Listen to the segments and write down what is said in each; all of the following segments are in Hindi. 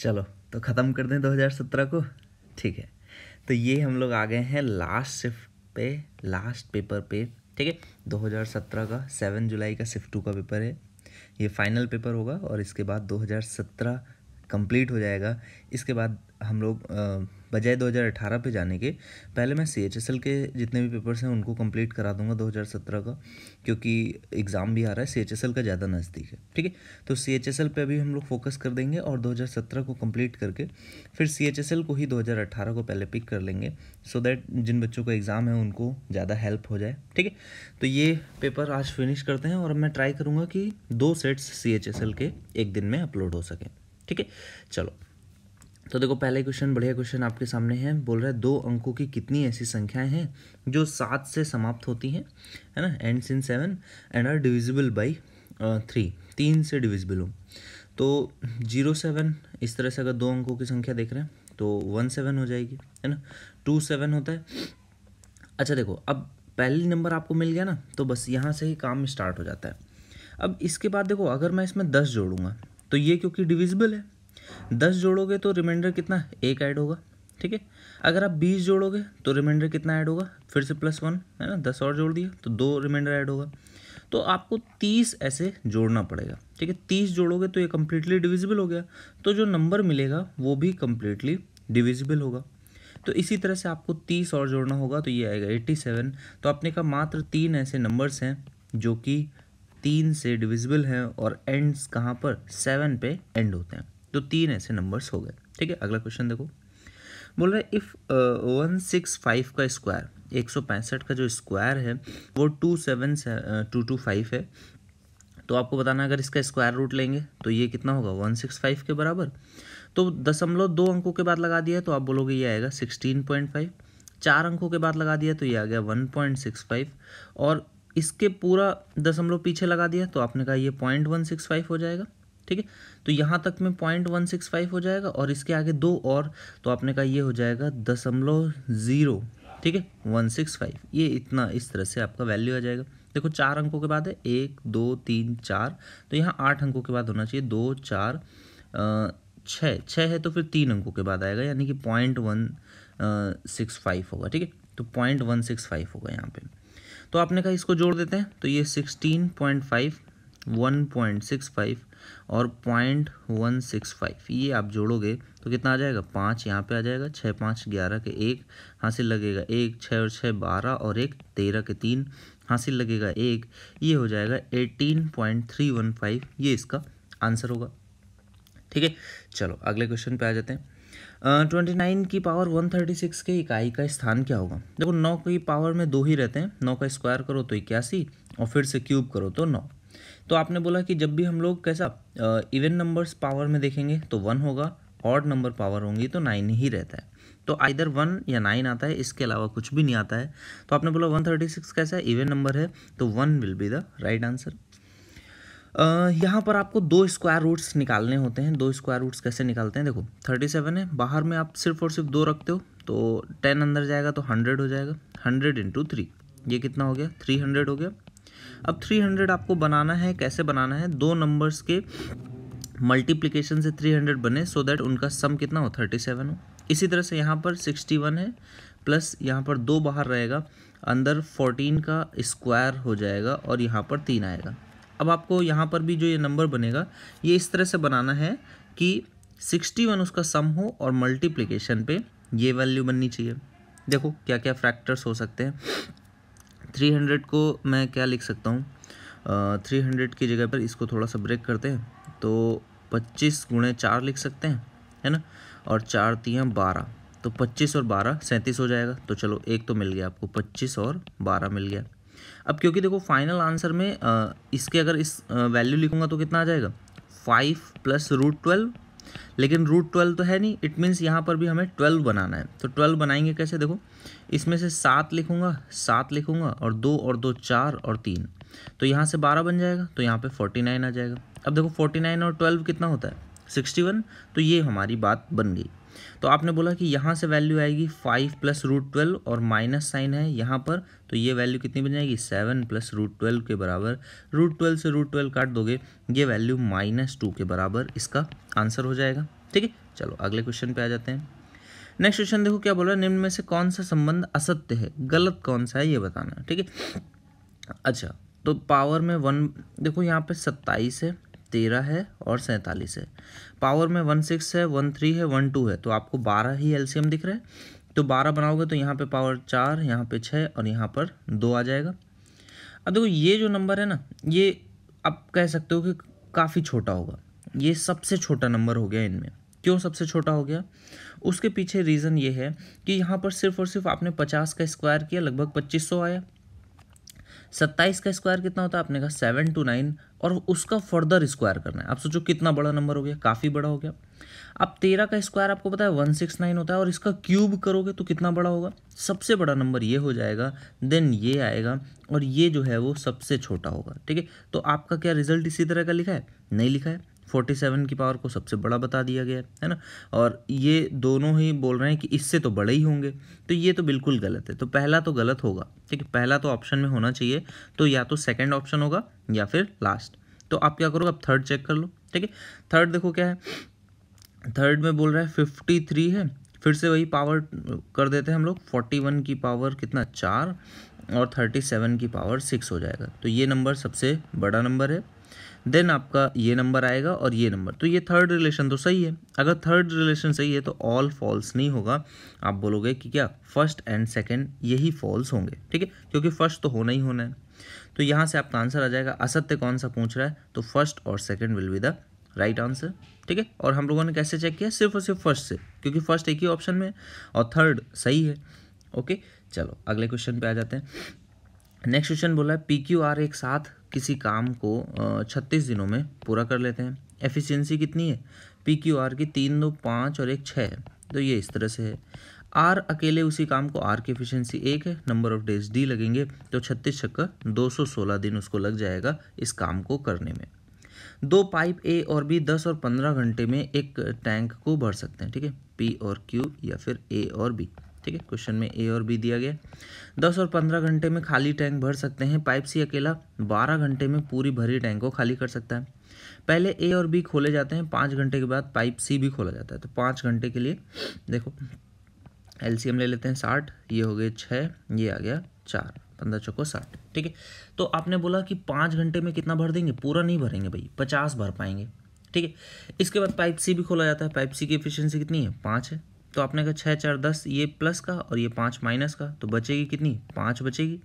चलो तो ख़त्म कर दें 2017 को ठीक है तो ये हम लोग आ गए हैं लास्ट शिफ्ट पे लास्ट पेपर पे ठीक है 2017 का 7 जुलाई का शिफ्ट टू का पेपर है ये फाइनल पेपर होगा और इसके बाद 2017 कंप्लीट हो जाएगा इसके बाद हम लोग बजाय 2018 पे जाने के पहले मैं सी के जितने भी पेपर्स हैं उनको कंप्लीट करा दूंगा 2017 का क्योंकि एग्ज़ाम भी आ रहा है सी का ज़्यादा नज़दीक है ठीक है तो सी पे अभी हम लोग फोकस कर देंगे और 2017 को कंप्लीट करके फिर सी को ही 2018 को पहले पिक कर लेंगे सो so दैट जिन बच्चों का एग्ज़ाम है उनको ज़्यादा हेल्प हो जाए ठीक है तो ये पेपर आज फिनिश करते हैं और मैं ट्राई करूँगा कि दो सेट्स सी के एक दिन में अपलोड हो सकें ठीक है चलो तो देखो पहले क्वेश्चन बढ़िया क्वेश्चन आपके सामने है बोल रहा है दो अंकों की कितनी ऐसी संख्याएं हैं जो सात से समाप्त होती हैं है ना ends in seven and are divisible by three तीन से डिविजिबल हो तो जीरो सेवन इस तरह से अगर दो अंकों की संख्या देख रहे हैं तो वन सेवन हो जाएगी है ना टू सेवन होता है अच्छा देखो अब पहली नंबर आपको मिल गया ना तो बस यहाँ से ही काम स्टार्ट हो जाता है अब इसके बाद देखो अगर मैं इसमें दस जोड़ूंगा तो ये क्योंकि डिविजिबल है दस जोड़ोगे तो रिमाइंडर कितना एक ऐड होगा ठीक है अगर आप बीस जोड़ोगे तो रिमाइंडर कितना ऐड होगा फिर से प्लस वन है ना दस और जोड़ दिया तो दो रिमाइंडर ऐड होगा तो आपको तीस ऐसे जोड़ना पड़ेगा ठीक है तीस जोड़ोगे तो ये कम्प्लीटली डिविजिबल हो गया तो जो नंबर मिलेगा वो भी कम्प्लीटली डिविजिबल होगा तो इसी तरह से आपको तीस और जोड़ना होगा तो ये आएगा एट्टी सेवन तो आपने कहा मात्र तीन ऐसे नंबर्स हैं जो कि तीन से डिविजिबल हैं और एंड्स कहाँ पर सेवन पे एंड होते हैं तो तीन ऐसे नंबर्स हो गए ठीक है अगला क्वेश्चन देखो बोल रहे इफ़ वन सिक्स फाइव का स्क्वायर एक सौ पैंसठ का जो स्क्वायर है वो two seven two two five है तो आपको बताना अगर इसका स्क्वायर रूट लेंगे तो ये कितना होगा वन सिक्स फाइव के बराबर तो दशमलव दो अंकों के बाद लगा दिया तो आप बोलोगे ये आएगा सिक्सटीन पॉइंट फाइव चार अंकों के बाद लगा दिया तो ये आ गया वन पॉइंट सिक्स फाइव और इसके पूरा दशमलव पीछे लगा दिया तो आपने कहा ये पॉइंट वन सिक्स फाइव हो जाएगा ठीक है तो यहाँ तक में पॉइंट वन सिक्स फाइव हो जाएगा और इसके आगे दो और तो आपने कहा ये हो जाएगा दशमलव ज़ीरो ठीक है वन सिक्स फाइव ये इतना इस तरह से आपका वैल्यू आ जाएगा देखो चार अंकों के बाद है एक दो तीन चार तो यहाँ आठ अंकों के बाद होना चाहिए दो चार छः छः है तो फिर तीन अंकों के बाद आएगा यानी कि पॉइंट वन सिक्स फाइव होगा ठीक है तो पॉइंट वन सिक्स फाइव होगा यहाँ पे तो आपने कहा इसको जोड़ देते हैं तो ये sixteen point five one point six five और पॉइंट वन सिक्स फाइव ये आप जोड़ोगे तो कितना आ जाएगा पाँच यहाँ पे आ जाएगा छः पाँच ग्यारह के एक हासिल लगेगा एक छः और छः बारह और एक तेरह के तीन हासिल लगेगा एक ये हो जाएगा eighteen point three one five ये इसका आंसर होगा ठीक है चलो अगले क्वेश्चन पे आ जाते हैं ट्वेंटी नाइन की पावर वन थर्टी सिक्स के इकाई का स्थान क्या होगा देखो नौ की पावर में दो ही रहते हैं नौ का स्क्वायर करो तो इक्यासी और फिर से क्यूब करो तो नौ तो आपने बोला कि जब भी हम लोग कैसा इवन नंबर्स पावर में देखेंगे तो वन होगा ऑड नंबर पावर होंगी तो नाइन ही रहता है तो आइधर वन या नाइन आता है इसके अलावा कुछ भी नहीं आता है तो आपने बोला वन थर्टी सिक्स कैसा इवन नंबर है तो one will be the right answer यहाँ पर आपको दो स्क्वायर रूट्स निकालने होते हैं दो स्क्वायर रूट्स कैसे निकालते हैं देखो थर्टी सेवन है बाहर में आप सिर्फ और सिर्फ दो रखते हो तो टेन अंदर जाएगा तो हंड्रेड हो जाएगा हंड्रेड इंटू थ्री ये कितना हो गया थ्री हंड्रेड हो गया अब थ्री हंड्रेड आपको बनाना है कैसे बनाना है दो नंबर्स के मल्टीप्लीकेशन से थ्री हंड्रेड बने सो so दैट उनका सम कितना हो थर्टी सेवन हो इसी तरह से यहाँ पर सिक्सटी वन है प्लस यहाँ पर दो बाहर रहेगा अंदर फोर्टीन का स्क्वायर हो जाएगा और यहाँ पर तीन आएगा अब आपको यहाँ पर भी जो ये नंबर बनेगा ये इस तरह से बनाना है कि सिक्सटी वन उसका सम हो और मल्टीप्लिकेशन पे ये वैल्यू बननी चाहिए देखो क्या क्या फैक्टर्स हो सकते हैं थ्री हंड्रेड को मैं क्या लिख सकता हूँ थ्री हंड्रेड की जगह पर इसको थोड़ा सा ब्रेक करते हैं तो पच्चीस गुणे चार लिख सकते हैं है ना और चार तियाँ बारह तो पच्चीस और बारह सैंतीस हो जाएगा तो चलो एक तो मिल गया आपको पच्चीस और बारह मिल गया अब क्योंकि देखो फाइनल आंसर में आ, इसके अगर इस वैल्यू लिखूंगा तो कितना आ जाएगा फाइव प्लस रूट ट्वेल्व लेकिन रूट ट्वेल्व तो है नहीं इट मीन्स यहाँ पर भी हमें ट्वेल्व बनाना है तो ट्वेल्व बनाएंगे कैसे देखो इसमें से सात लिखूंगा सात लिखूंगा और दो और दो चार और तीन तो यहाँ से बारह बन जाएगा तो यहाँ पे फोर्टी नाइन आ जाएगा अब देखो फोर्टी नाइन और ट्वेल्व कितना होता है सिक्सटी वन तो ये हमारी बात बन गई तो आपने बोला कि यहाँ से वैल्यू आएगी फाइव प्लस रूट ट्वेल्व और माइनस साइन है यहाँ पर तो ये वैल्यू कितनी बन जाएगी सेवन प्लस रूट ट्वेल्व के बराबर रूट ट्वेल्व से रूट ट्वेल्व काट दोगे ये वैल्यू माइनस टू के बराबर इसका आंसर हो जाएगा ठीक है चलो अगले क्वेश्चन पे आ जाते हैं नेक्स्ट क्वेश्चन देखो क्या बोल रहा है निम्न में से कौन सा संबंध असत्य है गलत कौन सा है ये बताना ठीक है अच्छा तो पावर में वन देखो यहाँ पे सत्ताईस है तेरह है और सैंतालीस है पावर में वन सिक्स है वन थ्री है वन टू है तो आपको बारह ही एलसीएम दिख रहा है तो बारह बनाओगे तो यहाँ पे पावर चार यहाँ पे छः और यहाँ पर दो आ जाएगा अब देखो ये जो नंबर है ना ये आप कह सकते हो कि काफ़ी छोटा होगा ये सबसे छोटा नंबर हो गया इनमें क्यों सबसे छोटा हो गया उसके पीछे रीज़न ये है कि यहाँ पर सिर्फ और सिर्फ आपने पचास का स्क्वायर किया लगभग पच्चीस सौ आया सत्ताईस का स्क्वायर कितना होता है आपने कहा सेवन टू नाइन और उसका फर्दर स्क्वायर करना है आप सोचो कितना बड़ा नंबर हो गया काफ़ी बड़ा हो गया अब तेरह का स्क्वायर आपको पता है वन सिक्स नाइन होता है और इसका क्यूब करोगे तो कितना बड़ा होगा सबसे बड़ा नंबर ये हो जाएगा देन ये आएगा और ये जो है वो सबसे छोटा होगा ठीक है तो आपका क्या रिजल्ट इसी तरह का लिखा है नहीं लिखा है फोर्टी सेवन की पावर को सबसे बड़ा बता दिया गया है ना और ये दोनों ही बोल रहे हैं कि इससे तो बड़े ही होंगे तो ये तो बिल्कुल गलत है तो पहला तो गलत होगा ठीक है पहला तो ऑप्शन में होना चाहिए तो या तो सेकेंड ऑप्शन होगा या फिर लास्ट तो आप क्या करोगे आप थर्ड चेक कर लो ठीक है थर्ड देखो क्या है थर्ड में बोल रहा है फिफ्टी थ्री है फिर से वही पावर कर देते हैं हम लोग फोर्टी वन की पावर कितना चार और थर्टी सेवन की पावर सिक्स हो जाएगा तो ये नंबर सबसे बड़ा नंबर है देन आपका ये नंबर आएगा और ये नंबर तो ये थर्ड रिलेशन तो सही है अगर थर्ड रिलेशन सही है तो ऑल फॉल्स नहीं होगा आप बोलोगे कि क्या फर्स्ट एंड सेकेंड यही फॉल्स होंगे ठीक है क्योंकि फर्स्ट तो होना ही होना है तो यहाँ से आपका आंसर आ जाएगा असत्य कौन सा पूछ रहा है तो फर्स्ट और second will be the right answer ठीक है और हम लोगों ने कैसे चेक किया सिर्फ और सिर्फ फर्स्ट से क्योंकि फर्स्ट एक ही ऑप्शन में है और थर्ड सही है ओके चलो अगले क्वेश्चन पे आ जाते हैं नेक्स्ट क्वेश्चन बोला है पी क्यू आर एक साथ किसी काम को छत्तीस दिनों में पूरा कर लेते हैं एफिशिएंसी कितनी है पी क्यू आर की तीन दो पाँच और एक छः है तो ये इस तरह से है आर अकेले उसी काम को आर की एफिशिएंसी एक है नंबर ऑफ डेज डी लगेंगे तो छत्तीस छक्का दो सौ सोलह दिन उसको लग जाएगा इस काम को करने में दो पाइप ए और बी दस और पंद्रह घंटे में एक टैंक को भर सकते हैं ठीक है पी और क्यू या फिर ए और बी ठीक है क्वेश्चन में ए और बी दिया गया दस और पंद्रह घंटे में खाली टैंक भर सकते हैं पाइप सी अकेला बारह घंटे में पूरी भरी टैंक को खाली कर सकता है पहले ए और बी खोले जाते हैं पाँच घंटे के बाद पाइप सी भी खोला जाता है तो पाँच घंटे के लिए देखो एलसीएम ले लेते हैं साठ ये हो गए छः ये आ गया चार पंद्रह चौको साठ ठीक है तो आपने बोला कि पाँच घंटे में कितना भर देंगे पूरा नहीं भरेंगे भाई पचास भर पाएंगे ठीक है इसके बाद पाइप सी भी खोला जाता है पाइप सी की एफिशिएंसी कितनी है पाँच है तो आपने कहा छः चार दस ये प्लस का और ये पाँच माइनस का तो बचेगी कितनी पाँच बचेगी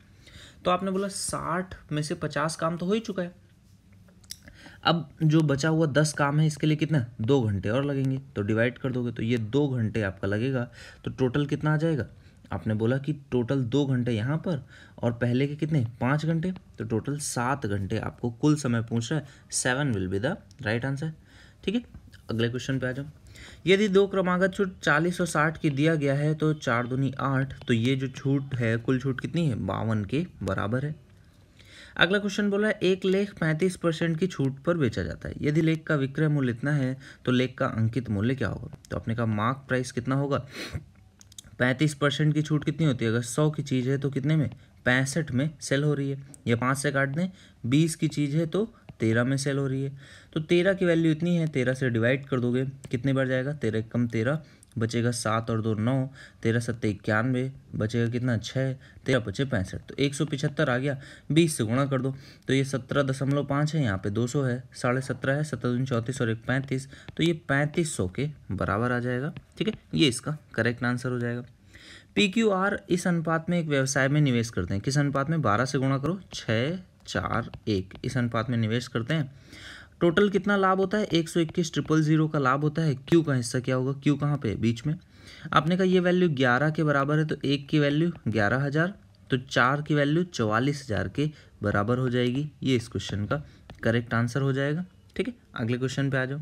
तो आपने बोला साठ में से पचास काम तो हो ही चुका है अब जो बचा हुआ दस काम है इसके लिए कितना दो घंटे और लगेंगे तो डिवाइड कर दोगे तो ये दो घंटे आपका लगेगा तो टोटल कितना आ जाएगा आपने बोला कि टोटल दो घंटे यहाँ पर और पहले के कितने पाँच घंटे तो टोटल सात घंटे आपको कुल समय पूछ रहा है seven will be the right answer ठीक है अगले क्वेश्चन पे आ जाओ यदि दो क्रमागत छूट चालीस और साठ की दिया गया है तो चार दुनी आठ तो ये जो छूट है कुल छूट कितनी है बावन के बराबर है अगला क्वेश्चन बोला है एक लेख पैंतीस परसेंट की छूट पर बेचा जाता है यदि लेख का विक्रय मूल्य इतना है तो लेख का अंकित मूल्य क्या होगा तो अपने का मार्क प्राइस कितना होगा पैंतीस परसेंट की छूट कितनी होती है अगर सौ की चीज़ है तो कितने में पैंसठ में सेल हो रही है या पाँच से काट दें बीस की चीज़ है तो तेरह में सेल हो रही है तो तेरह की वैल्यू इतनी है तेरह से डिवाइड कर दोगे कितने बार जाएगा तेरह कम तेरह बचेगा सात और दो नौ तेरह सत्तर इक्यानवे बचेगा कितना छः तेरह पचे पैंसठ तो एक सौ पिछहत्तर आ गया बीस से गुणा कर दो तो ये सत्रह दशमलव पाँच है यहाँ पे दो सौ है साढ़े सत्रह है सत्रह दून चौंतीस और एक पैंतीस तो ये पैंतीस सौ के बराबर आ जाएगा ठीक है ये इसका करेक्ट आंसर हो जाएगा पी क्यू आर इस अनुपात में एक व्यवसाय में निवेश करते हैं किस अनुपात में बारह से गुणा करो छः चार एक इस अनुपात में निवेश करते हैं टोटल कितना लाभ होता है एक सौ इक्कीस ट्रिपल जीरो का लाभ होता है क्यू का हिस्सा क्या होगा क्यू कहाँ पे बीच में आपने कहा ये वैल्यू ग्यारह के बराबर है तो एक की वैल्यू ग्यारह हज़ार तो चार की वैल्यू चवालीस हज़ार के बराबर हो जाएगी ये इस क्वेश्चन का करेक्ट आंसर हो जाएगा ठीक है अगले क्वेश्चन पे आ जाओ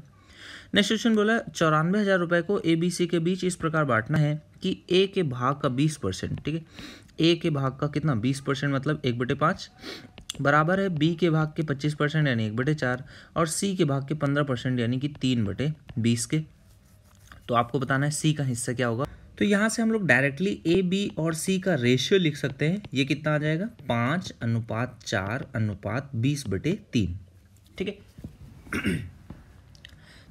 नेक्स्ट क्वेश्चन बोला चौरानवे हज़ार रुपये को ए बी सी के बीच इस प्रकार बांटना है कि ए के भाग का बीस परसेंट ठीक है ए के भाग का कितना बीस परसेंट मतलब एक बटे पाँच बराबर है बी के भाग के पच्चीस परसेंट यानी एक बटे चार और सी के भाग के पंद्रह परसेंट यानी कि तीन बटे बीस के तो आपको बताना है सी का हिस्सा क्या होगा तो यहाँ से हम लोग डायरेक्टली ए बी और सी का रेशियो लिख सकते हैं ये कितना आ जाएगा पाँच अनुपात चार अनुपात बीस बटे तीन ठीक है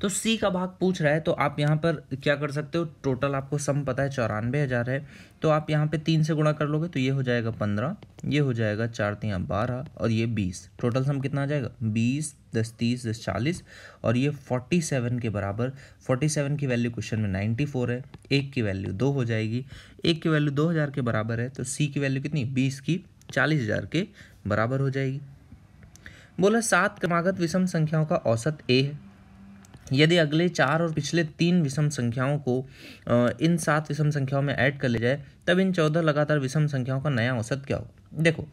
तो सी का भाग पूछ रहा है तो आप यहाँ पर क्या कर सकते हो टोटल आपको सम पता है चौरानवे हज़ार है तो आप यहाँ पे तीन से गुणा कर लोगे तो ये हो जाएगा पंद्रह ये हो जाएगा चार तियाँ बारह और ये बीस टोटल सम कितना आ जाएगा बीस दस तीस दस चालीस और ये फोर्टी सेवन के बराबर फोर्टी सेवन की वैल्यू क्वेश्चन में नाइन्टी फोर है एक की वैल्यू दो हो जाएगी एक की वैल्यू दो हज़ार के बराबर है तो सी की वैल्यू कितनी बीस की चालीस हज़ार के बराबर हो जाएगी बोला सात क्रमागत विषम संख्याओं का औसत ए है यदि अगले चार और पिछले तीन विषम संख्याओं को इन सात विषम संख्याओं में ऐड कर लिया जाए तब इन चौदह लगातार विषम संख्याओं का नया औसत क्या होगा देखो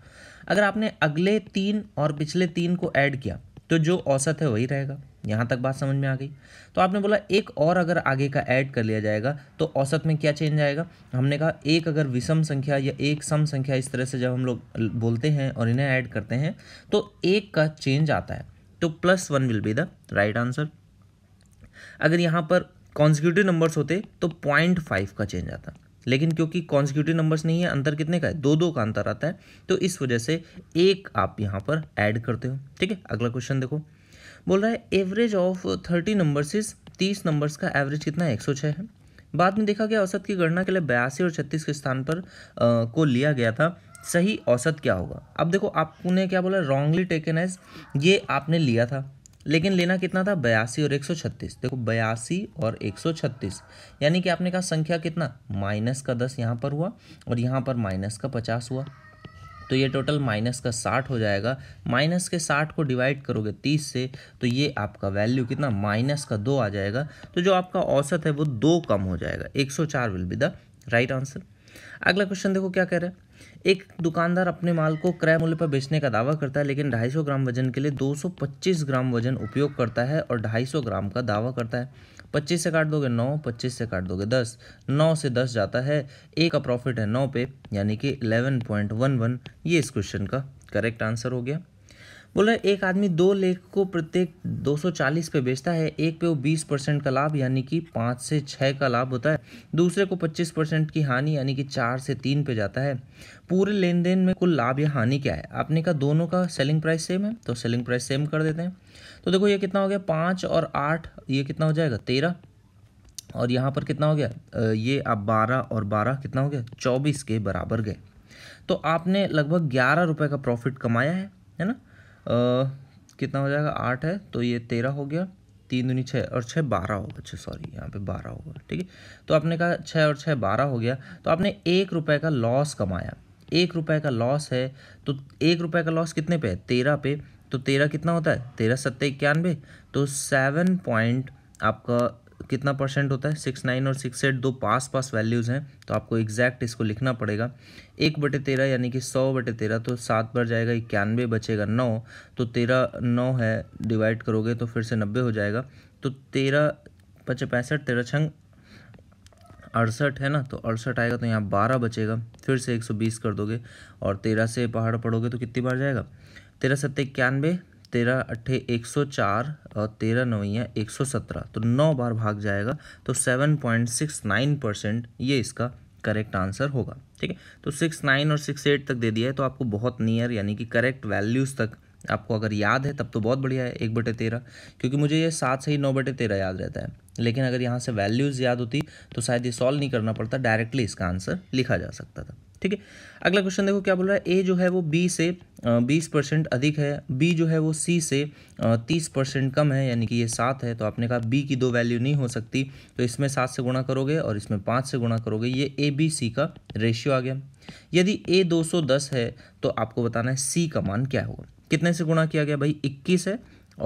अगर आपने अगले तीन और पिछले तीन को ऐड किया तो जो औसत है वही रहेगा यहाँ तक बात समझ में आ गई तो आपने बोला एक और अगर आगे का ऐड कर लिया जाएगा तो औसत में क्या चेंज आएगा हमने कहा एक अगर विषम संख्या या एक सम संख्या इस तरह से जब हम लोग बोलते हैं और इन्हें ऐड करते हैं तो एक का चेंज आता है तो plus one will be the right answer अगर यहाँ पर कॉन्जिक्यूटिव नंबर्स होते तो पॉइंट फाइव का चेंज आता लेकिन क्योंकि कॉन्जिक्यूटिव नंबर्स नहीं है अंतर कितने का है दो दो का अंतर आता है तो इस वजह से एक आप यहाँ पर ऐड करते हो ठीक है अगला क्वेश्चन देखो बोल रहा है average of thirty numbers is तीस नंबर्स का एवरेज कितना है एक सौ छः है बाद में देखा गया औसत की गणना के लिए बयासी और छत्तीस के स्थान पर आ, को लिया गया था सही औसत क्या होगा अब देखो आपने क्या बोला रॉन्गली टेकन एज ये आपने लिया था लेकिन लेना कितना था बयासी और 136 देखो बयासी और 136 यानी कि आपने कहा संख्या कितना माइनस का दस यहाँ पर हुआ और यहाँ पर माइनस का पचास हुआ तो ये टोटल माइनस का साठ हो जाएगा माइनस के साठ को डिवाइड करोगे तीस से तो ये आपका वैल्यू कितना माइनस का दो आ जाएगा तो जो आपका औसत है वो दो कम हो जाएगा एक सौ चार will be the right answer अगला क्वेश्चन देखो क्या कह रहे हैं एक दुकानदार अपने माल को क्रय मूल्य पर बेचने का दावा करता है लेकिन 250 ग्राम वजन के लिए 225 ग्राम वजन उपयोग करता है और 250 ग्राम का दावा करता है 25 से काट दोगे 9, 25 से काट दोगे 10, 9 से 10 जाता है ए का प्रॉफिट है 9 पे यानी कि 11.11 ये इस क्वेश्चन का करेक्ट आंसर हो गया बोल रहे एक आदमी दो लेख को प्रत्येक 240 पे बेचता है एक पे वो 20 परसेंट का लाभ यानी कि पाँच से छः का लाभ होता है दूसरे को 25 परसेंट की हानि यानी कि चार से तीन पे जाता है पूरे लेन देन में कुल लाभ या हानि क्या है आपने कहा दोनों का सेलिंग प्राइस सेम है तो सेलिंग प्राइस सेम कर देते हैं तो देखो ये कितना हो गया पाँच और आठ ये कितना हो जाएगा तेरह और यहाँ पर कितना हो गया ये आप बारह और बारह कितना हो गया चौबीस के बराबर गए तो आपने लगभग ग्यारह रुपये का प्रॉफिट कमाया है है ना कितना हो जाएगा आठ है तो ये तेरह हो गया तीन दूनी छः और छः बारह होगा अच्छा सॉरी यहाँ पे बारह होगा ठीक है तो आपने कहा छः और छः बारह हो गया तो आपने एक रुपये का लॉस कमाया एक रुपये का लॉस है तो एक रुपये का लॉस कितने पे है तेरह पे तो तेरह कितना होता है तेरह सत्तर इक्यानवे तो सेवन पॉइंट आपका कितना परसेंट होता है सिक्स नाइन और सिक्स एट दो पास पास वैल्यूज़ हैं तो आपको एग्जैक्ट इसको लिखना पड़ेगा एक बटे तेरह यानी कि सौ बटे तेरह तो सात बार जाएगा इक्यानवे बचेगा नौ तो तेरह नौ है डिवाइड करोगे तो फिर से नब्बे हो जाएगा तो तेरह पचे पैंसठ तेरह छंग अड़सठ है ना तो अड़सठ आएगा तो यहाँ बारह बचेगा फिर से एक सौ बीस कर दोगे और तेरह से पहाड़ पड़ोगे तो कितनी बार जाएगा तेरह सत्तर इक्यानवे तेरह अट्ठे एक सौ चार और तेरह नवैया एक सौ सत्रह तो नौ बार भाग जाएगा तो seven point six nine percent ये इसका करेक्ट आंसर होगा ठीक है तो सिक्स नाइन और सिक्स एट तक दे दिया है तो आपको बहुत नियर यानी कि करेक्ट वैल्यूज़ तक आपको अगर याद है तब तो बहुत बढ़िया है एक बटे तेरह क्योंकि मुझे ये सात से ही नौ बटे तेरह याद रहता है लेकिन अगर यहाँ से वैल्यूज़ याद होती तो शायद ये सॉल्व नहीं करना पड़ता डायरेक्टली इसका आंसर लिखा जा सकता था ठीक है अगला क्वेश्चन देखो क्या बोल रहा है ए जो है वो बी से बीस परसेंट अधिक है बी जो है वो सी से तीस परसेंट कम है यानी कि ये सात है तो आपने कहा बी की दो वैल्यू नहीं हो सकती तो इसमें सात से गुणा करोगे और इसमें पाँच से गुणा करोगे ये ए बी सी का रेशियो आ गया यदि ए दो सौ दस है तो आपको बताना है सी का मान क्या होगा कितने से गुणा किया गया भाई इक्कीस है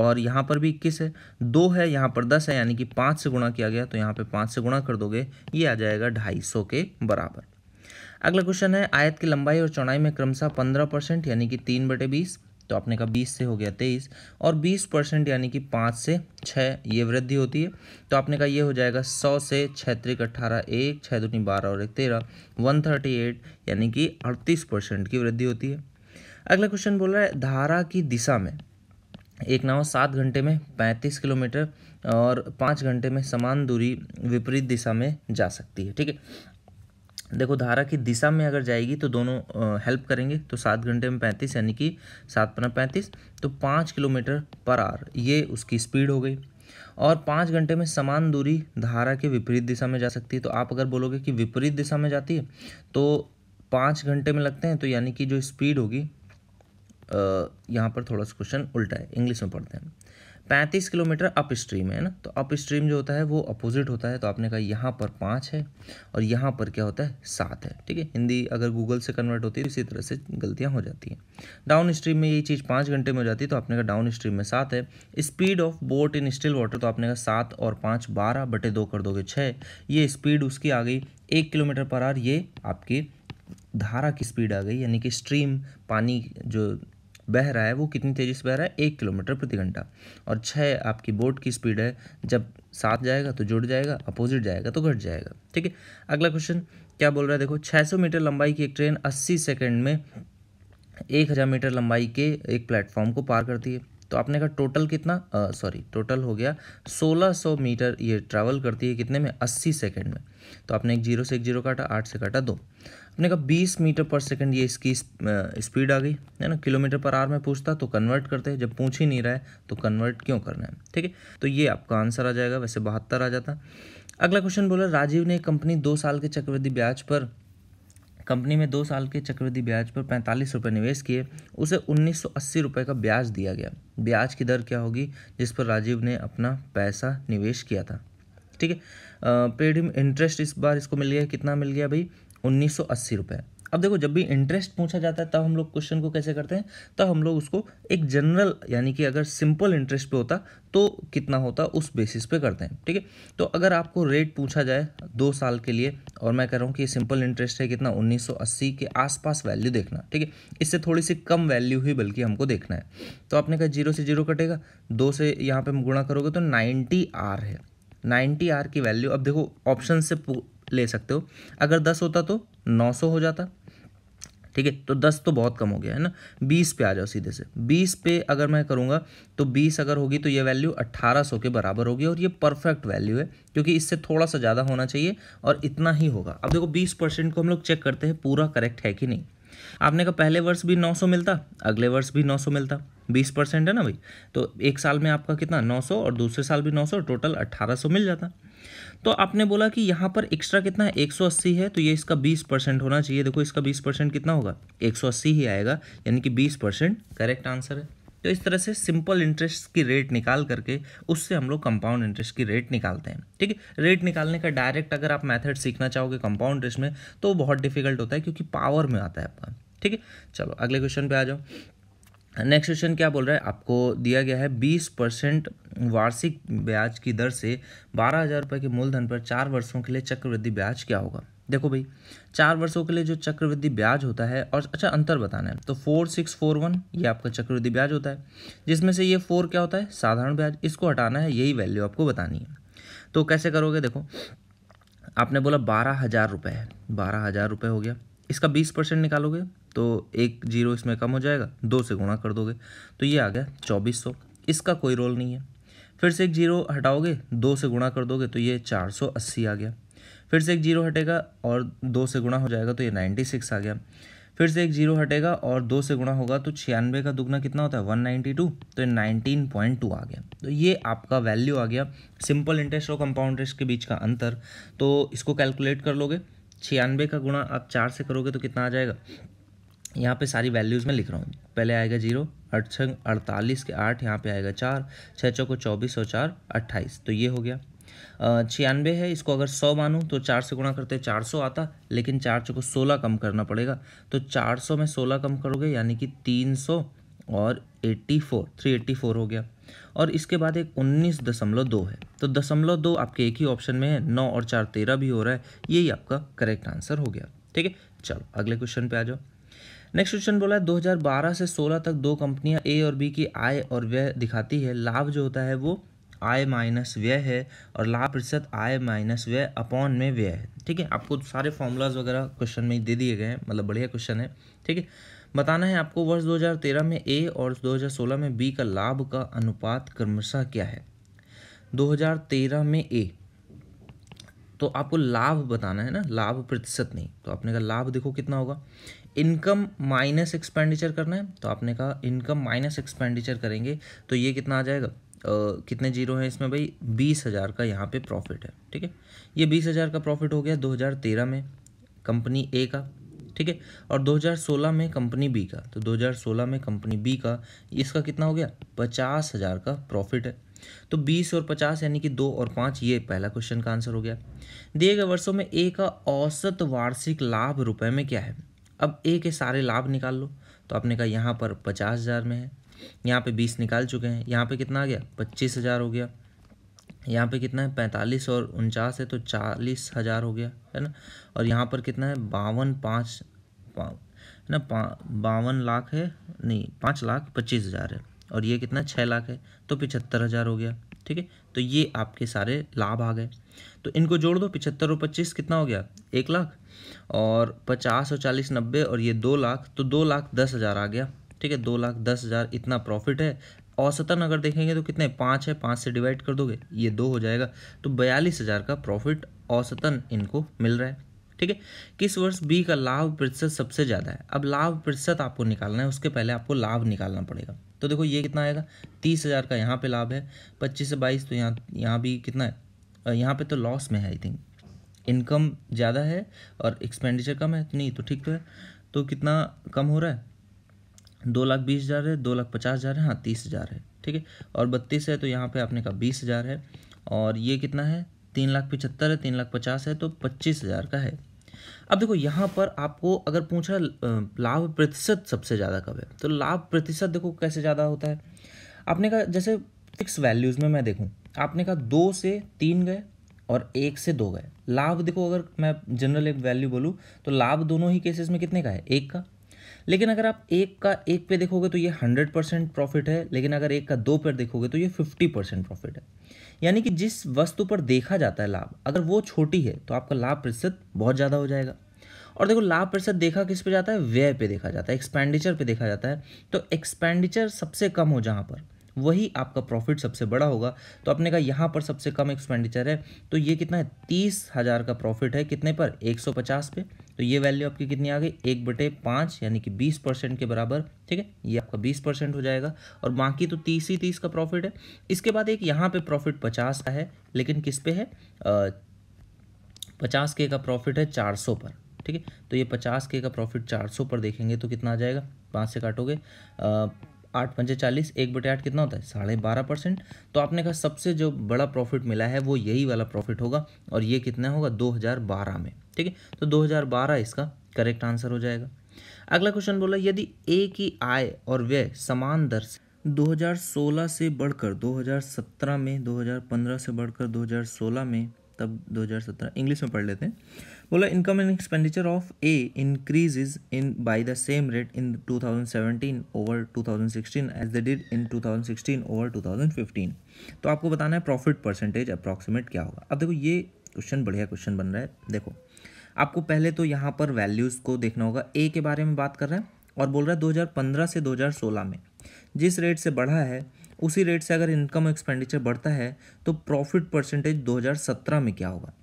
और यहाँ पर भी इक्कीस है दो है यहाँ पर दस है यानी कि पाँच से गुणा किया गया तो यहाँ पर पाँच से गुणा कर दोगे ये आ जाएगा ढाई सौ के बराबर अगला क्वेश्चन है आयत की लंबाई और चौड़ाई में क्रमशः पंद्रह परसेंट यानी कि तीन बटे बीस तो आपने कहा बीस से हो गया तेईस और बीस परसेंट यानी कि पाँच से छः ये वृद्धि होती है तो आपने कहा ये हो जाएगा सौ से छैत्रिक अट्ठारह एक छः दूनी बारह और एक तेरह वन थर्टी एट यानी कि अड़तीस परसेंट की वृद्धि होती है अगला क्वेश्चन बोल रहा है धारा की दिशा में एक नाव सात घंटे में पैंतीस किलोमीटर और पाँच घंटे में समान दूरी विपरीत दिशा में जा सकती है ठीक है देखो धारा की दिशा में अगर जाएगी तो दोनों हेल्प करेंगे तो सात घंटे में पैंतीस यानी कि सात पन्ना पैंतीस तो पाँच किलोमीटर पर आर ये उसकी स्पीड हो गई और पाँच घंटे में समान दूरी धारा के विपरीत दिशा में जा सकती है तो आप अगर बोलोगे कि विपरीत दिशा में जाती है तो पाँच घंटे में लगते हैं तो यानी कि जो स्पीड होगी यहाँ पर थोड़ा सा क्वेश्चन उल्टा है इंग्लिश में पढ़ते हैं पैंतीस किलोमीटर अप स्ट्रीम है ना तो अप स्ट्रीम जो होता है वो अपोजिट होता है तो आपने कहा यहाँ पर पाँच है और यहाँ पर क्या होता है सात है ठीक है हिंदी अगर गूगल से कन्वर्ट होती है तो इसी तरह से गलतियाँ हो जाती हैं डाउन स्ट्रीम में ये चीज़ पाँच घंटे में हो जाती है तो आपने कहा डाउन स्ट्रीम में सात है speed of boat in still water तो आपने कहा सात और पाँच बारह बटे दो कर दोगे छः ये स्पीड उसकी आ गई एक किलोमीटर पर आर ये आपकी धारा की स्पीड आ गई यानी कि स्ट्रीम पानी जो बह रहा है वो कितनी तेज़ी से बह रहा है एक किलोमीटर प्रति घंटा और छः आपकी बोट की स्पीड है जब सात जाएगा तो जुड़ जाएगा अपोजिट जाएगा तो घट जाएगा ठीक है अगला क्वेश्चन क्या बोल रहा है देखो 600 मीटर लंबाई की एक ट्रेन 80 सेकंड में 1000 मीटर लंबाई के एक प्लेटफॉर्म को पार करती है तो आपने कहा टोटल कितना सॉरी टोटल हो गया 1600 मीटर ये ट्रैवल करती है कितने में 80 सेकंड में तो आपने एक जीरो से एक जीरो काटा आठ से काटा दो आपने कहा 20 मीटर पर सेकंड ये इसकी स्पीड आ गई है ना किलोमीटर पर आर में पूछता तो कन्वर्ट करते जब पूछ ही नहीं रहा है तो कन्वर्ट क्यों करना है ठीक है तो ये आपका आंसर आ जाएगा वैसे बहत्तर आ जाता अगला क्वेश्चन बोला राजीव ने कंपनी दो साल के चक्रवृद्धि ब्याज पर कंपनी में दो साल के चक्रवृद्धि ब्याज पर पैंतालीस रुपये निवेश किए उसे उन्नीस सौ अस्सी रुपये का ब्याज दिया गया ब्याज की दर क्या होगी जिस पर राजीव ने अपना पैसा निवेश किया था ठीक है पेड इंटरेस्ट इस बार इसको मिल गया कितना मिल गया भाई उन्नीस सौ अस्सी रुपये अब देखो जब भी इंटरेस्ट पूछा जाता है तब हम लोग क्वेश्चन को कैसे करते हैं तब हम लोग उसको एक जनरल यानी कि अगर सिंपल इंटरेस्ट पे होता तो कितना होता उस बेसिस पे करते हैं ठीक है तो अगर आपको रेट पूछा जाए दो साल के लिए और मैं कह रहा हूँ कि ये सिंपल इंटरेस्ट है कितना 1980 के आसपास वैल्यू देखना ठीक है इससे थोड़ी सी कम वैल्यू ही बल्कि हमको देखना है तो आपने कहा जीरो से जीरो कटेगा दो से यहाँ हम गुणा करोगे तो नाइन्टी आर है नाइन्टी आर की वैल्यू अब देखो ऑप्शन से ले सकते हो अगर दस होता तो नौ सौ हो जाता ठीक है तो दस तो बहुत कम हो गया है ना बीस पे आ जाओ सीधे से बीस पे अगर मैं करूँगा तो बीस अगर होगी तो ये वैल्यू अट्ठारह सौ के बराबर होगी और ये परफेक्ट वैल्यू है क्योंकि इससे थोड़ा सा ज़्यादा होना चाहिए और इतना ही होगा अब देखो बीस परसेंट को हम लोग चेक करते हैं पूरा करेक्ट है कि नहीं आपने कहा पहले वर्ष भी नौ मिलता अगले वर्ष भी नौ मिलता बीस परसेंट है ना भाई तो एक साल में आपका कितना सौ और दूसरे साल भी सौ टोटल सौ मिल जाता तो आपने बोला कि यहाँ पर एक्स्ट्रा कितना है 180 है तो ये इसका 20 परसेंट होना चाहिए देखो इसका 20 परसेंट कितना होगा 180 ही आएगा यानी कि 20 परसेंट करेक्ट आंसर है तो इस तरह से सिंपल इंटरेस्ट की रेट निकाल करके उससे हम लोग कंपाउंड इंटरेस्ट की रेट निकालते हैं ठीक है रेट निकालने का डायरेक्ट अगर आप मेथड सीखना चाहोगे कंपाउंड इंटरेस्ट में तो बहुत डिफिकल्ट होता है क्योंकि पावर में आता है आपका ठीक है चलो अगले क्वेश्चन पे आ जाओ नेक्स्ट क्वेश्चन क्या बोल रहा है आपको दिया गया है बीस परसेंट वार्षिक ब्याज की दर से बारह हज़ार रुपये के मूलधन पर चार वर्षों के लिए चक्रवृद्धि ब्याज क्या होगा देखो भाई चार वर्षों के लिए जो चक्रवृद्धि ब्याज होता है और अच्छा अंतर बताना है तो फोर सिक्स फोर वन ये आपका चक्रवृद्धि ब्याज होता है जिसमें से ये फोर क्या होता है साधारण ब्याज इसको हटाना है यही वैल्यू आपको बतानी है तो कैसे करोगे देखो आपने बोला बारह हज़ार रुपये है बारह हज़ार रुपये हो गया इसका बीस परसेंट निकालोगे तो एक जीरो इसमें कम हो जाएगा दो से गुणा कर दोगे तो ये आ गया चौबीस सौ इसका कोई रोल नहीं है फिर से एक जीरो हटाओगे दो से गुणा कर दोगे तो ये चार सौ अस्सी आ गया फिर से एक जीरो हटेगा और दो से गुणा हो जाएगा तो ये नाइन्टी सिक्स आ गया फिर से एक जीरो हटेगा और दो से गुणा होगा तो छियानवे का दुगना कितना होता है वन नाइन्टी टू तो ये नाइनटीन पॉइंट टू आ गया तो ये आपका वैल्यू आ गया सिंपल इंटरेस्ट और कंपाउंड इंटरेस्ट के बीच का अंतर तो इसको कैलकुलेट कर लोगे छियानवे का गुणा आप चार से करोगे तो कितना आ जाएगा यहाँ पे सारी वैल्यूज़ में लिख रहा हूँ पहले आएगा जीरो अड़छ अड़तालीस के आठ यहाँ पे आएगा चार छः चौको चौबीस और चार अट्ठाईस तो ये हो गया छियानवे है इसको अगर सौ मानूँ तो चार से गुणा करते चार सौ आता लेकिन चार चौको सोलह कम करना पड़ेगा तो चार सौ में सोलह कम करोगे यानी कि तीन सौ और eighty four three eighty four हो गया और इसके बाद एक उन्नीस दशमलव दो है तो दशमलव दो आपके एक ही ऑप्शन में है नौ और चार तेरह भी हो रहा है यही आपका करेक्ट आंसर हो गया ठीक है चलो अगले क्वेश्चन पे आ जाओ नेक्स्ट क्वेश्चन बोला है 2012 से 16 तक दो कंपनियां ए और बी की आय और व्यय दिखाती है लाभ जो होता है वो आय माइनस व्यय है और लाभ प्रतिशत आय माइनस व्यय अपॉन में व्यय है ठीक है आपको सारे फॉर्मूलाज वगैरह क्वेश्चन में दे दिए गए हैं मतलब बढ़िया क्वेश्चन है ठीक है बताना है आपको वर्ष 2013 में ए और 2016 में बी का लाभ का अनुपात क्रमशः क्या है 2013 में ए तो आपको लाभ बताना है ना लाभ प्रतिशत नहीं तो आपने कहा लाभ देखो कितना होगा इनकम माइनस एक्सपेंडिचर करना है तो आपने कहा इनकम माइनस एक्सपेंडिचर करेंगे तो ये कितना आ जाएगा Uh, कितने जीरो हैं इसमें भाई बीस हज़ार का यहाँ पे प्रॉफिट है ठीक है ये बीस हज़ार का प्रॉफिट हो गया दो हज़ार तेरह में कंपनी ए का ठीक है और दो हज़ार सोलह में कंपनी बी का तो दो हज़ार सोलह में कंपनी बी का इसका कितना हो गया पचास हज़ार का प्रॉफिट है तो बीस और पचास यानी कि दो और पाँच ये पहला क्वेश्चन का आंसर हो गया दिए गए वर्षों में ए का औसत वार्षिक लाभ रुपए में क्या है अब ए के सारे लाभ निकाल लो तो आपने कहा यहाँ पर पचास हज़ार में है यहाँ पे बीस निकाल चुके हैं यहाँ पे कितना आ गया पच्चीस हज़ार हो गया यहाँ पे कितना है पैंतालीस और उनचास है तो चालीस हज़ार हो गया है ना और यहाँ पर कितना है बावन पाँच है ना बावन लाख है नहीं पाँच लाख पच्चीस हज़ार है और ये कितना छः लाख है तो पिछहत्तर हज़ार हो गया ठीक है तो ये आपके सारे लाभ आ गए तो इनको जोड़ दो पिछहत्तर और पच्चीस कितना हो गया एक लाख और पचास और चालीस नब्बे और ये दो लाख तो दो लाख दस हज़ार आ गया ठीक है दो लाख दस हज़ार इतना प्रॉफिट है औसतन अगर देखेंगे तो कितने पाँच है पाँच से डिवाइड कर दोगे ये दो हो जाएगा तो बयालीस हज़ार का प्रॉफिट औसतन इनको मिल रहा है ठीक है किस वर्ष बी का लाभ प्रतिशत सबसे ज़्यादा है अब लाभ प्रतिशत आपको निकालना है उसके पहले आपको लाभ निकालना पड़ेगा तो देखो ये कितना आएगा तीस हज़ार का यहाँ पे लाभ है पच्चीस से बाईस तो यहाँ यहाँ भी कितना है यहाँ पे तो लॉस में है आई थिंक इनकम ज़्यादा है और एक्सपेंडिचर कम है तो नहीं तो ठीक तो है तो कितना कम हो रहा है दो लाख बीस हज़ार है दो लाख पचास हज़ार है हाँ तीस हज़ार है ठीक है और बत्तीस है तो यहाँ पे आपने कहा बीस हज़ार है और ये कितना है तीन लाख पचहत्तर है तीन लाख पचास है तो पच्चीस हज़ार का है अब देखो यहाँ पर आपको अगर पूछा लाभ प्रतिशत सबसे ज़्यादा कब है तो लाभ प्रतिशत देखो कैसे ज़्यादा होता है आपने कहा जैसे फिक्स वैल्यूज़ में मैं देखूँ आपने कहा दो से तीन गए और एक से दो गए लाभ देखो अगर मैं जनरल एक वैल्यू बोलूँ तो लाभ दोनों ही केसेस में कितने का है एक का लेकिन अगर आप एक का एक पे देखोगे तो ये हंड्रेड परसेंट प्रॉफिट है लेकिन अगर एक का दो पर देखोगे तो ये फिफ्टी परसेंट प्रॉफिट है यानी कि जिस वस्तु पर देखा जाता है लाभ अगर वो छोटी है तो आपका लाभ प्रतिशत बहुत ज़्यादा हो जाएगा और देखो लाभ प्रतिशत देखा किस पे जाता है व्यय पे देखा जाता है एक्सपेंडिचर पे देखा जाता है तो एक्सपेंडिचर सबसे कम हो जहाँ पर वही आपका प्रॉफिट सबसे बड़ा होगा तो आपने कहा यहाँ पर सबसे कम एक्सपेंडिचर है तो ये कितना है तीस हज़ार का प्रॉफिट है कितने पर एक सौ पचास पे तो ये वैल्यू आपकी कितनी आ गई एक बटे पाँच यानी कि बीस परसेंट के बराबर ठीक है ये आपका बीस परसेंट हो जाएगा और बाकी तो तीस ही तीस का प्रॉफिट है इसके बाद एक यहाँ पर प्रॉफिट पचास का है लेकिन किस पे है पचास के का प्रॉफिट है चार सौ पर ठीक है तो ये पचास के का प्रॉफिट चार सौ पर देखेंगे तो कितना आ जाएगा पाँच से काटोगे आठ पंचे चालीस एक बटे आठ कितना होता है साढ़े बारह परसेंट तो आपने कहा सबसे जो बड़ा प्रॉफिट मिला है वो यही वाला प्रॉफिट होगा और ये कितना होगा दो हज़ार बारह में ठीक है तो दो हज़ार बारह इसका करेक्ट आंसर हो जाएगा अगला क्वेश्चन बोला यदि ए की आय और व्यय समान दर से 2016 से बढ़कर 2017 में 2015 से बढ़कर 2016 में तब 2017 इंग्लिश में पढ़ लेते हैं बोला income and expenditure of A increase in by the same rate in 2017 over 2016 as the did in 2016 over 2015 तो आपको बताना है प्रॉफिट परसेंटेज अप्रॉक्सीमेट क्या होगा अब देखो ये क्वेश्चन बढ़िया क्वेश्चन बन रहा है देखो आपको पहले तो यहाँ पर वैल्यूज़ को देखना होगा ए के बारे में बात कर रहा है और बोल रहा है 2015 से 2016 में जिस रेट से बढ़ा है उसी रेट से अगर इनकम एक्सपेंडिचर बढ़ता है तो प्रॉफिट परसेंटेज 2017 में क्या होगा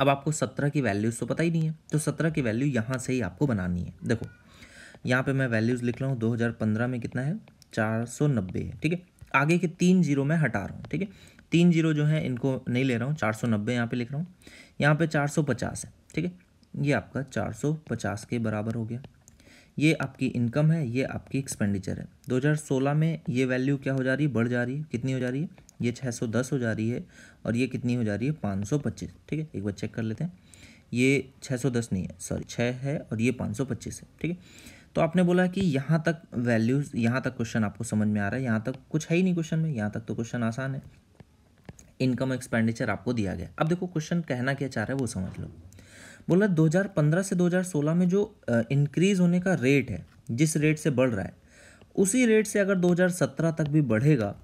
अब आपको सत्रह की वैल्यूज़ तो पता ही नहीं है तो सत्रह की वैल्यू यहाँ से ही आपको बनानी है देखो यहाँ पे मैं वैल्यूज़ लिख रहा हूँ 2015 में कितना है 490 है ठीक है आगे के तीन जीरो मैं हटा रहा हूँ ठीक है तीन जीरो जो है इनको नहीं ले रहा हूँ चार सौ नब्बे यहाँ पर लिख रहा हूँ यहाँ पर चार सौ पचास है ठीक है ये आपका चार सौ पचास के बराबर हो गया ये आपकी इनकम है ये आपकी एक्सपेंडिचर है 2016 में ये वैल्यू क्या हो जा रही है बढ़ जा रही है कितनी हो जा रही है ये 610 हो जा रही है और ये कितनी हो जा रही है 525 ठीक है एक बार चेक कर लेते हैं ये 610 नहीं है सॉरी 6 है और ये 525 है ठीक है तो आपने बोला कि यहाँ तक वैल्यूज़ यहाँ तक क्वेश्चन आपको समझ में आ रहा है यहाँ तक कुछ है ही नहीं क्वेश्चन में यहाँ तक तो क्वेश्चन आसान है इनकम एक्सपेंडिचर आपको दिया गया अब देखो क्वेश्चन कहना क्या चाह रहा है वो समझ लो बोला 2015 से 2016 में जो इंक्रीज़ होने का रेट है जिस रेट से बढ़ रहा है उसी रेट से अगर 2017 तक भी बढ़ेगा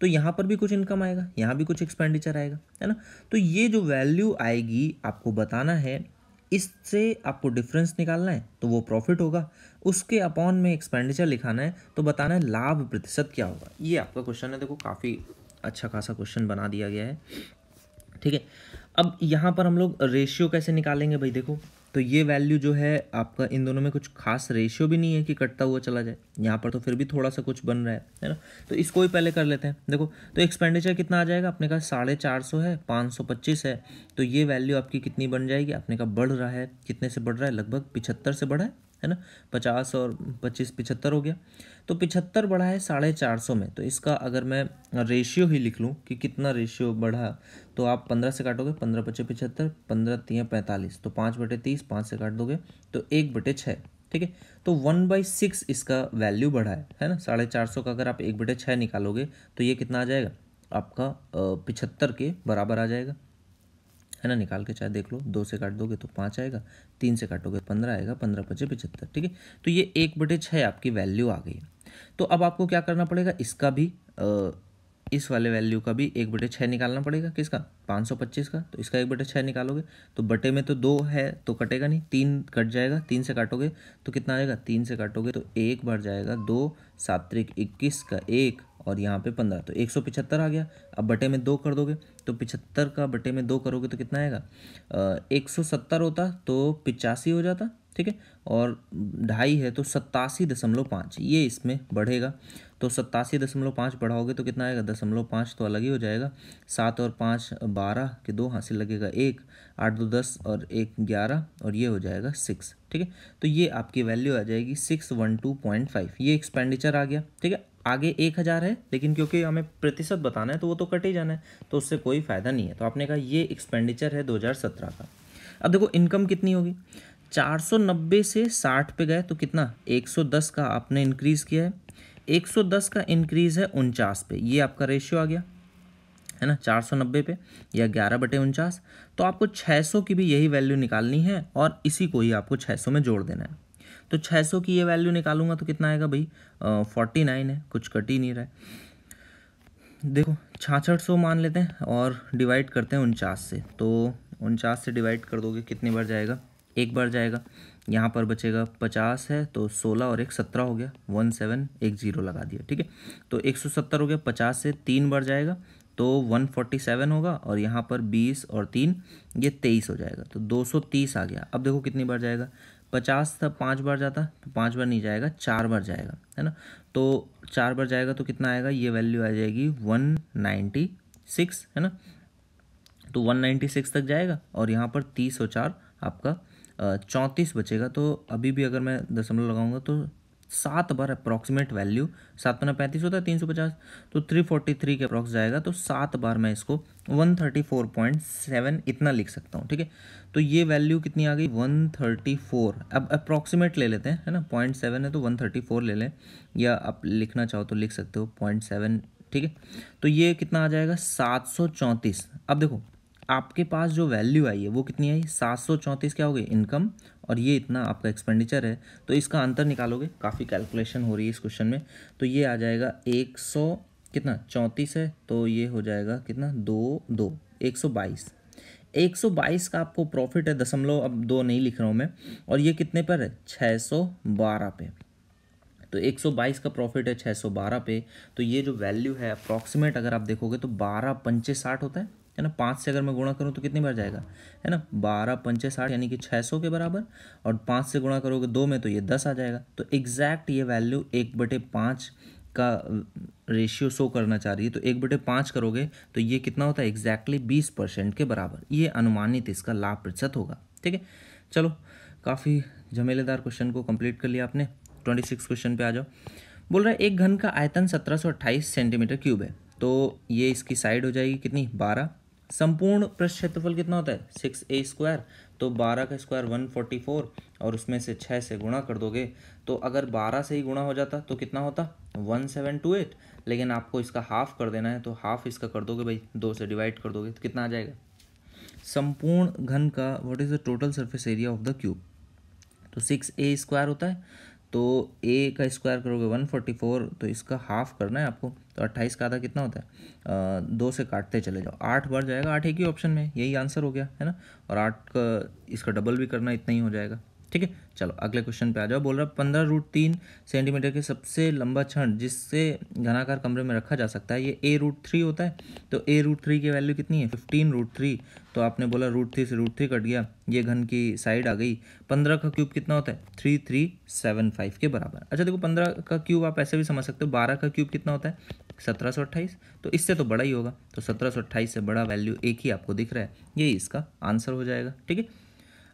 तो यहाँ पर भी कुछ इनकम आएगा यहाँ भी कुछ एक्सपेंडिचर आएगा है ना तो ये जो वैल्यू आएगी आपको बताना है इससे आपको डिफरेंस निकालना है तो वो प्रॉफिट होगा उसके अपॉन में एक्सपेंडिचर लिखाना है तो बताना है लाभ प्रतिशत क्या होगा ये आपका क्वेश्चन है देखो काफ़ी अच्छा खासा क्वेश्चन बना दिया गया है ठीक है अब यहाँ पर हम लोग रेशियो कैसे निकालेंगे भाई देखो तो ये वैल्यू जो है आपका इन दोनों में कुछ खास रेशियो भी नहीं है कि कटता हुआ चला जाए यहाँ पर तो फिर भी थोड़ा सा कुछ बन रहा है है ना तो इसको ही पहले कर लेते हैं देखो तो एक्सपेंडिचर कितना आ जाएगा अपने का साढ़े चार सौ है पाँच सौ पच्चीस है तो ये वैल्यू आपकी कितनी बन जाएगी अपने का बढ़ रहा है कितने से बढ़ रहा है लगभग पिछहत्तर से बढ़ा है है ना पचास और पच्चीस पिछहत्तर हो गया तो पिछहत्तर बढ़ा है साढ़े चार सौ में तो इसका अगर मैं रेशियो ही लिख लूँ कि कितना रेशियो बढ़ा तो आप पंद्रह से काटोगे पंद्रह पच्चे पिछहत्तर पंद्रह तीन पैंतालीस तो पाँच बटे तीस पाँच से काट दोगे तो एक बटे छः ठीक है तो वन बाई सिक्स इसका वैल्यू बढ़ा है है ना साढ़े चार सौ का अगर आप एक बटे छः निकालोगे तो ये कितना आ जाएगा आपका पिछहत्तर के बराबर आ जाएगा है ना निकाल के चाहे देख लो दो से काट दोगे तो पाँच आएगा तीन से काटोगे तो पंद्रह आएगा पंद्रह पचे पचहत्तर ठीक है तो ये एक बटे छः आपकी वैल्यू आ गई है तो अब आपको क्या करना पड़ेगा इसका भी इस वाले वैल्यू का भी एक बटे छः निकालना पड़ेगा किसका पाँच सौ पच्चीस का तो इसका एक बटे छः निकालोगे तो बटे में तो दो है तो कटेगा नहीं तीन कट जाएगा तीन से काटोगे तो कितना आएगा तीन से काटोगे तो एक बढ़ जाएगा दो सात्रिक इक्कीस का एक और यहाँ पे पंद्रह तो एक सौ पिछहत्तर आ गया अब बटे में दो कर दोगे तो पिछहत्तर का बटे में दो करोगे तो कितना आएगा एक सौ सत्तर होता तो पिचासी हो जाता ठीक है और ढाई है तो सत्तासी दशमलव पाँच ये इसमें बढ़ेगा तो सत्तासी दशमलव पाँच बढ़ाओगे तो कितना आएगा दशमलव पाँच तो अलग ही हो जाएगा सात और पाँच बारह के दो हासिल लगेगा एक आठ दो दस और एक ग्यारह और ये हो जाएगा सिक्स ठीक है तो ये आपकी वैल्यू आ जाएगी six one two point five ये एक्सपेंडिचर आ गया ठीक है आगे एक हज़ार है लेकिन क्योंकि हमें प्रतिशत बताना है तो वो तो कट ही जाना है तो उससे कोई फ़ायदा नहीं है तो आपने कहा ये एक्सपेंडिचर है दो हज़ार सत्रह का अब देखो इनकम कितनी होगी 490 से 60 पे गए तो कितना 110 का आपने इंक्रीज़ किया है 110 का इंक्रीज़ है उनचास पे ये आपका रेशियो आ गया है ना 490 पे या ग्यारह बटे उनचास तो आपको 600 की भी यही वैल्यू निकालनी है और इसी को ही आपको 600 में जोड़ देना है तो 600 की ये वैल्यू निकालूंगा तो कितना आएगा भाई फोर्टी नाइन है कुछ कट ही नहीं रहा है देखो छाछठ सौ मान लेते हैं और डिवाइड करते हैं उनचास से तो उनचास से डिवाइड कर दोगे कितनी बार जाएगा एक बार जाएगा यहाँ पर बचेगा पचास है तो सोलह और एक सत्रह हो गया वन सेवन एक ज़ीरो लगा दिया ठीक है तो एक सौ सत्तर हो गया पचास से तीन बार जाएगा तो वन फोर्टी सेवन होगा और यहाँ पर बीस और तीन ये तेईस हो जाएगा तो दो सौ तीस आ गया अब देखो कितनी बार जाएगा पचास था पाँच बार जाता तो पाँच बार नहीं जाएगा चार बार जाएगा है ना तो चार बार जाएगा तो कितना आएगा ये वैल्यू आ जाएगी वन नाइन्टी सिक्स है ना तो वन नाइन्टी सिक्स तक जाएगा और यहाँ पर तीस और चार आपका चौंतीस बचेगा तो अभी भी अगर मैं दशमलव लगाऊंगा तो सात बार अप्रॉक्सीमेट वैल्यू सात पन्ना पैंतीस होता है तीन सौ पचास तो थ्री फोर्टी थ्री के अप्रॉक्स जाएगा तो सात बार मैं इसको one thirty four point seven इतना लिख सकता हूँ ठीक है तो ये वैल्यू कितनी आ गई वन थर्टी फोर अब अप्रॉक्सीमेट ले लेते हैं है ना पॉइंट सेवन है तो वन थर्टी फोर ले लें या आप लिखना चाहो तो लिख सकते हो पॉइंट सेवन ठीक है तो ये कितना आ जाएगा सात सौ चौंतीस अब देखो आपके पास जो वैल्यू आई है वो कितनी आई सात सौ चौंतीस क्या हो गई इनकम और ये इतना आपका एक्सपेंडिचर है तो इसका अंतर निकालोगे काफ़ी कैलकुलेशन हो रही है इस क्वेश्चन में तो ये आ जाएगा एक सौ कितना चौंतीस है तो ये हो जाएगा कितना दो दो एक सौ बाईस एक सौ बाईस का आपको प्रॉफिट है दशमलव अब दो नहीं लिख रहा हूँ मैं और ये कितने पर है छः सौ बारह पे तो 122 का प्रॉफिट है 612 पे तो ये जो वैल्यू है अप्रॉक्सीमेट अगर आप देखोगे तो बारह पंचे साठ होता है है ना पाँच से अगर मैं गुणा करूँ तो कितनी बार जाएगा है ना बारह पंचे साठ यानी कि छः सौ के बराबर और पाँच से गुणा करोगे दो में तो ये दस आ जाएगा तो एग्जैक्ट ये वैल्यू एक बटे पाँच का रेशियो शो करना चाह रही है तो एक बटे पाँच करोगे तो ये कितना होता है एग्जैक्टली बीस परसेंट के बराबर ये अनुमानित इसका लाभ प्रतिशत होगा ठीक है चलो काफ़ी झमेलेदार क्वेश्चन को कंप्लीट कर लिया आपने ट्वेंटी सिक्स क्वेश्चन पे आ जाओ बोल रहा है एक घन का आयतन सत्रह सौ अट्ठाईस सेंटीमीटर क्यूब है तो ये इसकी साइड हो जाएगी कितनी बारह संपूर्ण पृष्ठ क्षेत्रफल कितना होता है सिक्स ए स्क्वायर तो बारह का स्क्वायर वन फोर्टी फोर और उसमें से छः से गुणा कर दोगे तो अगर बारह से ही गुणा हो जाता तो कितना होता वन सेवन टू एट लेकिन आपको इसका हाफ कर देना है तो हाफ इसका कर दोगे भाई दो से डिवाइड कर दोगे तो कितना आ जाएगा संपूर्ण घन का what is the total surface area of the cube तो सिक्स ए स्क्वायर होता है तो ए का स्क्वायर करोगे वन फोर्टी फोर तो इसका हाफ करना है आपको तो अट्ठाईस का आधा कितना होता है आ, दो से काटते चले जाओ आठ बार जाएगा आठ एक ही ऑप्शन में यही आंसर हो गया है ना और आठ का इसका डबल भी करना इतना ही हो जाएगा ठीक है चलो अगले क्वेश्चन पे आ जाओ बोल रहा पंद्रह रूट तीन सेंटीमीटर के सबसे लंबा क्षण जिससे घनाकार कमरे में रखा जा सकता है ये ए रूट थ्री होता है तो ए रूट थ्री की वैल्यू कितनी है फिफ्टीन रूट थ्री तो आपने बोला रूट थ्री से रूट थ्री कट गया ये घन की साइड आ गई पंद्रह का क्यूब कितना होता है थ्री थ्री सेवन फाइव के बराबर अच्छा देखो पंद्रह का क्यूब आप ऐसे भी समझ सकते हो बारह का क्यूब कितना होता है सत्रह तो इससे तो बड़ा ही होगा तो सत्रह से बड़ा वैल्यू एक ही आपको दिख रहा है यही इसका आंसर हो जाएगा ठीक है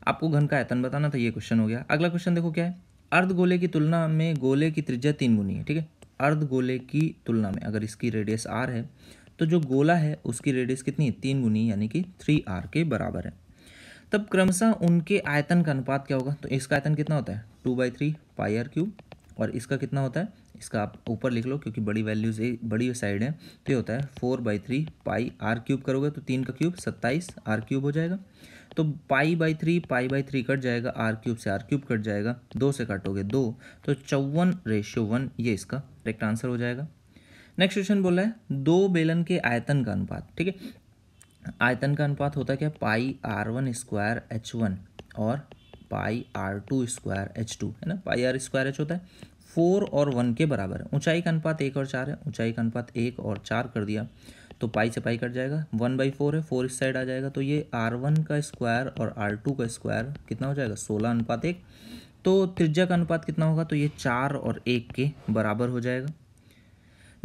आपको घन का आयतन बताना था ये क्वेश्चन हो गया अगला क्वेश्चन देखो क्या है अर्ध गोले की तुलना में गोले की त्रिज्या तीन गुनी है ठीक है अर्ध गोले की तुलना में अगर इसकी रेडियस आर है तो जो गोला है उसकी रेडियस कितनी है तीन गुनी यानी कि थ्री आर के बराबर है तब क्रमशः उनके आयतन का अनुपात क्या होगा तो इसका आयतन कितना होता है two by three pi r cube और इसका कितना होता है इसका आप ऊपर लिख लो क्योंकि बड़ी वैल्यूज बड़ी साइड है तो ये होता है four by three pi r cube करोगे तो तीन का क्यूब सत्ताईस आर क्यूब हो जाएगा तो pi by three pi by three cut जाएगा आर क्यूब से आर क्यूब कट जाएगा दो से काटोगे दो तो चौवन रेशियो वन ये इसका करेक्ट आंसर हो जाएगा नेक्स्ट क्वेश्चन बोल रहा है दो बेलन के आयतन का अनुपात ठीक है आयतन का अनुपात होता क्या pi r one square h one और pi r two square h two है ना पाई आर स्क्वायर एच होता है फोर और वन के बराबर है ऊंचाई का अनुपात एक और चार है ऊंचाई का अनुपात एक और चार कर दिया तो पाई से पाई कट जाएगा वन बाई फोर है फोर इस साइड आ जाएगा तो ये आर वन का स्क्वायर और आर टू का स्क्वायर कितना हो जाएगा सोलह अनुपात एक तो त्रिज्या का अनुपात कितना होगा तो ये चार और एक के बराबर हो जाएगा